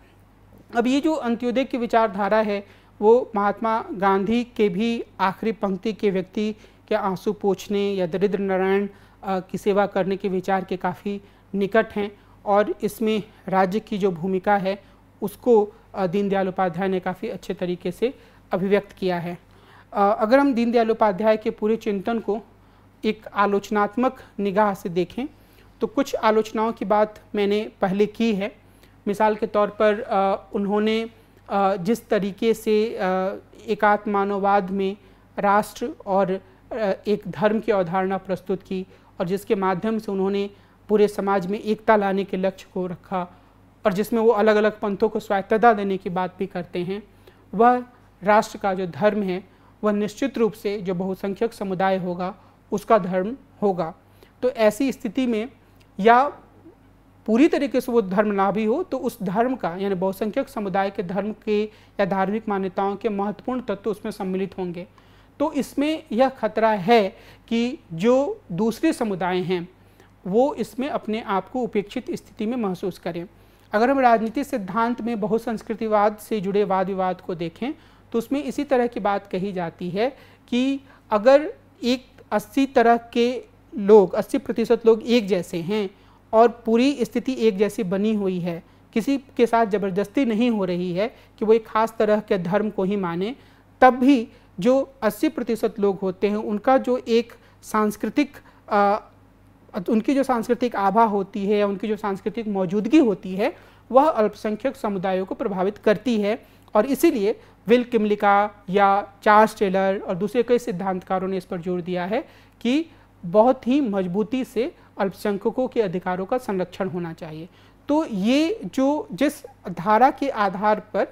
अब ये जो अंत्योदय की विचारधारा है वो महात्मा गांधी के भी आखिरी पंक्ति के व्यक्ति के आंसू पोछने या दरिद्र नारायण की सेवा करने के विचार के काफ़ी निकट हैं और इसमें राज्य की जो भूमिका है उसको दीनदयाल उपाध्याय ने काफ़ी अच्छे तरीके से अभिव्यक्त किया है अगर हम दीनदयाल उपाध्याय के पूरे चिंतन को एक आलोचनात्मक निगाह से देखें तो कुछ आलोचनाओं की बात मैंने पहले की है मिसाल के तौर पर उन्होंने जिस तरीके से एकात्मानवाद में राष्ट्र और एक धर्म की अवधारणा प्रस्तुत की और जिसके माध्यम से उन्होंने पूरे समाज में एकता लाने के लक्ष्य को रखा और जिसमें वो अलग अलग पंथों को स्वायत्तता देने की बात भी करते हैं वह राष्ट्र का जो धर्म है वह निश्चित रूप से जो बहुसंख्यक समुदाय होगा उसका धर्म होगा तो ऐसी स्थिति में या पूरी तरीके से वो धर्म ना भी हो तो उस धर्म का यानी बहुसंख्यक समुदाय के धर्म के या धार्मिक मान्यताओं के महत्वपूर्ण तत्व उसमें सम्मिलित होंगे तो इसमें यह खतरा है कि जो दूसरे समुदाय हैं वो इसमें अपने आप को उपेक्षित स्थिति में महसूस करें अगर हम राजनीति सिद्धांत में बहुसंस्कृतिवाद से जुड़े वाद विवाद को देखें तो उसमें इसी तरह की बात कही जाती है कि अगर एक अस्सी तरह के लोग अस्सी प्रतिशत लोग एक जैसे हैं और पूरी स्थिति एक जैसी बनी हुई है किसी के साथ ज़बरदस्ती नहीं हो रही है कि वो एक खास तरह के धर्म को ही माने तब भी जो 80 प्रतिशत लोग होते हैं उनका जो एक सांस्कृतिक आ, उनकी जो सांस्कृतिक आभा होती है या उनकी जो सांस्कृतिक मौजूदगी होती है वह अल्पसंख्यक समुदायों को प्रभावित करती है और इसीलिए विल किमलिका या चार्ल्स टेलर और दूसरे कई सिद्धांतकारों ने इस पर जोर दिया है कि बहुत ही मजबूती से अल्पसंख्यकों के अधिकारों का संरक्षण होना चाहिए तो ये जो जिस धारा के आधार पर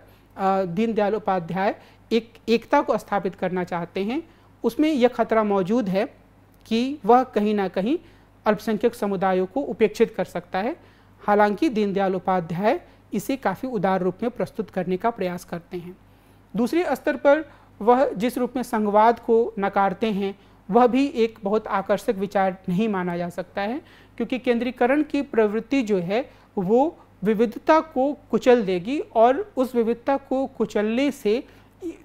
दीनदयाल उपाध्याय एक एकता को स्थापित करना चाहते हैं उसमें यह खतरा मौजूद है कि वह कहीं ना कहीं अल्पसंख्यक समुदायों को उपेक्षित कर सकता है हालांकि दीनदयाल उपाध्याय इसे काफ़ी उदार रूप में प्रस्तुत करने का प्रयास करते हैं दूसरे स्तर पर वह जिस रूप में संघवाद को नकारते हैं वह भी एक बहुत आकर्षक विचार नहीं माना जा सकता है क्योंकि केंद्रीकरण की प्रवृत्ति जो है वो विविधता को कुचल देगी और उस विविधता को कुचलने से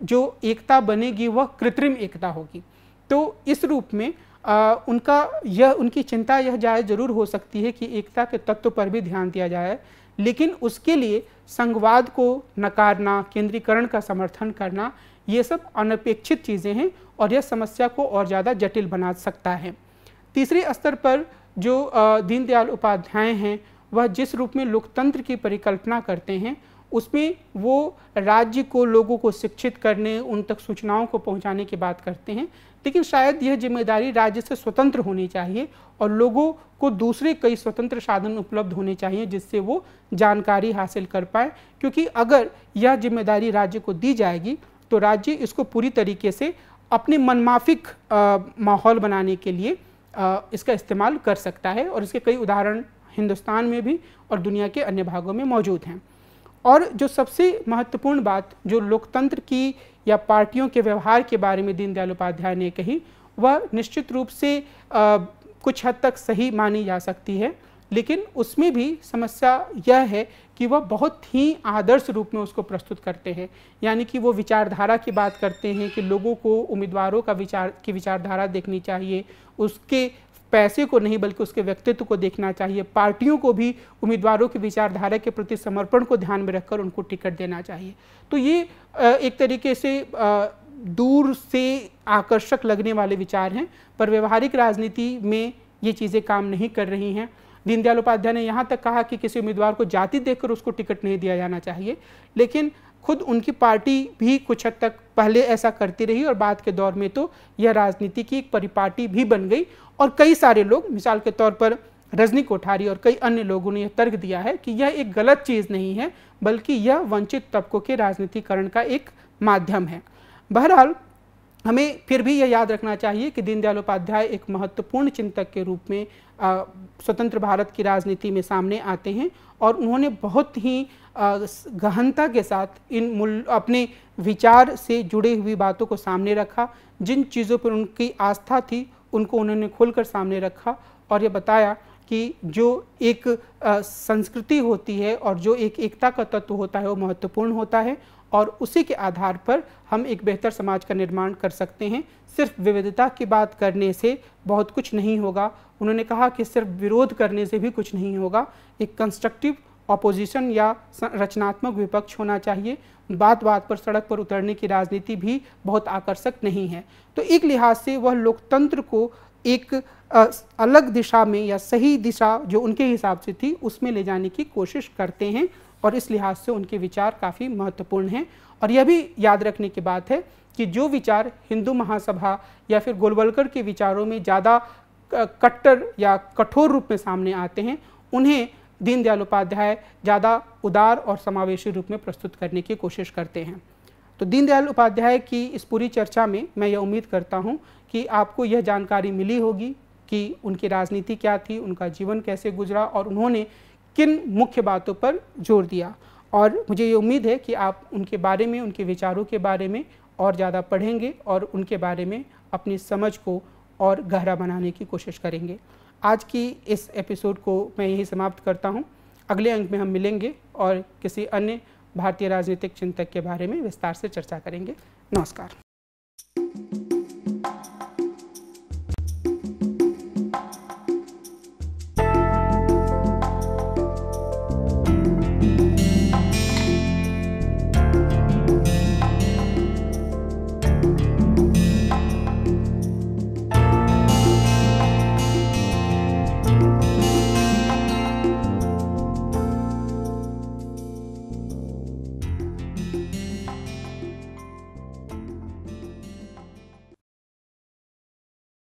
जो एकता बनेगी वह कृत्रिम एकता होगी तो इस रूप में आ, उनका यह उनकी चिंता यह जाए जरूर हो सकती है कि एकता के तत्व पर भी ध्यान दिया जाए लेकिन उसके लिए संघवाद को नकारना केंद्रीकरण का समर्थन करना ये सब अनपेक्षित चीज़ें हैं और यह समस्या को और ज़्यादा जटिल बना सकता है तीसरे स्तर पर जो दीनदयाल उपाध्याय हैं वह जिस रूप में लोकतंत्र की परिकल्पना करते हैं उसमें वो राज्य को लोगों को शिक्षित करने उन तक सूचनाओं को पहुंचाने की बात करते हैं लेकिन शायद यह जिम्मेदारी राज्य से स्वतंत्र होनी चाहिए और लोगों को दूसरे कई स्वतंत्र साधन उपलब्ध होने चाहिए जिससे वो जानकारी हासिल कर पाए क्योंकि अगर यह जिम्मेदारी राज्य को दी जाएगी तो राज्य इसको पूरी तरीके से अपने मनमाफिक माहौल बनाने के लिए आ, इसका इस्तेमाल कर सकता है और इसके कई उदाहरण हिंदुस्तान में भी और दुनिया के अन्य भागों में मौजूद हैं और जो सबसे महत्वपूर्ण बात जो लोकतंत्र की या पार्टियों के व्यवहार के बारे में दीनदयाल उपाध्याय ने कही वह निश्चित रूप से आ, कुछ हद तक सही मानी जा सकती है लेकिन उसमें भी समस्या यह है कि वह बहुत ही आदर्श रूप में उसको प्रस्तुत करते हैं यानी कि वो विचारधारा की बात करते हैं कि लोगों को उम्मीदवारों का विचार की विचारधारा देखनी चाहिए उसके पैसे को नहीं बल्कि उसके व्यक्तित्व को देखना चाहिए पार्टियों को भी उम्मीदवारों की विचारधारा के प्रति समर्पण को ध्यान में रखकर उनको टिकट देना चाहिए तो ये एक तरीके से दूर से आकर्षक लगने वाले विचार हैं पर व्यवहारिक राजनीति में ये चीज़ें काम नहीं कर रही हैं दीनदयाल उपाध्याय ने यहाँ तक कहा कि किसी उम्मीदवार को जाति देखकर उसको टिकट नहीं दिया जाना चाहिए लेकिन खुद उनकी पार्टी भी कुछ हद तक पहले ऐसा करती रही और बाद के दौर में तो यह राजनीति की एक परिपाटी भी बन गई और कई सारे लोग मिसाल के तौर पर रजनी कोठारी और कई अन्य लोगों ने यह तर्क दिया है कि यह एक गलत चीज़ नहीं है बल्कि यह वंचित तबकों के राजनीतिकरण का एक माध्यम है बहरहाल हमें फिर भी यह याद रखना चाहिए कि दीनदयाल उपाध्याय एक महत्वपूर्ण चिंतक के रूप में आ, स्वतंत्र भारत की राजनीति में सामने आते हैं और उन्होंने बहुत ही आ, गहनता के साथ इन मूल अपने विचार से जुड़ी हुई बातों को सामने रखा जिन चीज़ों पर उनकी आस्था थी उनको उन्होंने खोलकर सामने रखा और ये बताया कि जो एक संस्कृति होती है और जो एक एकता का तत्व होता है वो महत्वपूर्ण होता है और उसी के आधार पर हम एक बेहतर समाज का निर्माण कर सकते हैं सिर्फ विविधता की बात करने से बहुत कुछ नहीं होगा उन्होंने कहा कि सिर्फ विरोध करने से भी कुछ नहीं होगा एक कंस्ट्रक्टिव ऑपोजिशन या रचनात्मक विपक्ष होना चाहिए बात बात पर सड़क पर उतरने की राजनीति भी बहुत आकर्षक नहीं है तो एक लिहाज से वह लोकतंत्र को एक अलग दिशा में या सही दिशा जो उनके हिसाब से थी उसमें ले जाने की कोशिश करते हैं और इस लिहाज से उनके विचार काफ़ी महत्वपूर्ण हैं और यह भी याद रखने की बात है कि जो विचार हिंदू महासभा या फिर गोलवलकर के विचारों में ज़्यादा कट्टर या कठोर रूप में सामने आते हैं उन्हें दीनदयाल उपाध्याय ज़्यादा उदार और समावेशी रूप में प्रस्तुत करने की कोशिश करते हैं तो दीनदयाल उपाध्याय की इस पूरी चर्चा में मैं यह उम्मीद करता हूँ कि आपको यह जानकारी मिली होगी कि उनकी राजनीति क्या थी उनका जीवन कैसे गुजरा और उन्होंने किन मुख्य बातों पर जोर दिया और मुझे ये उम्मीद है कि आप उनके बारे में उनके विचारों के बारे में और ज़्यादा पढ़ेंगे और उनके बारे में अपनी समझ को और गहरा बनाने की कोशिश करेंगे आज की इस एपिसोड को मैं यही समाप्त करता हूँ अगले अंक में हम मिलेंगे और किसी अन्य भारतीय राजनीतिक चिंतक के बारे में विस्तार से चर्चा करेंगे नमस्कार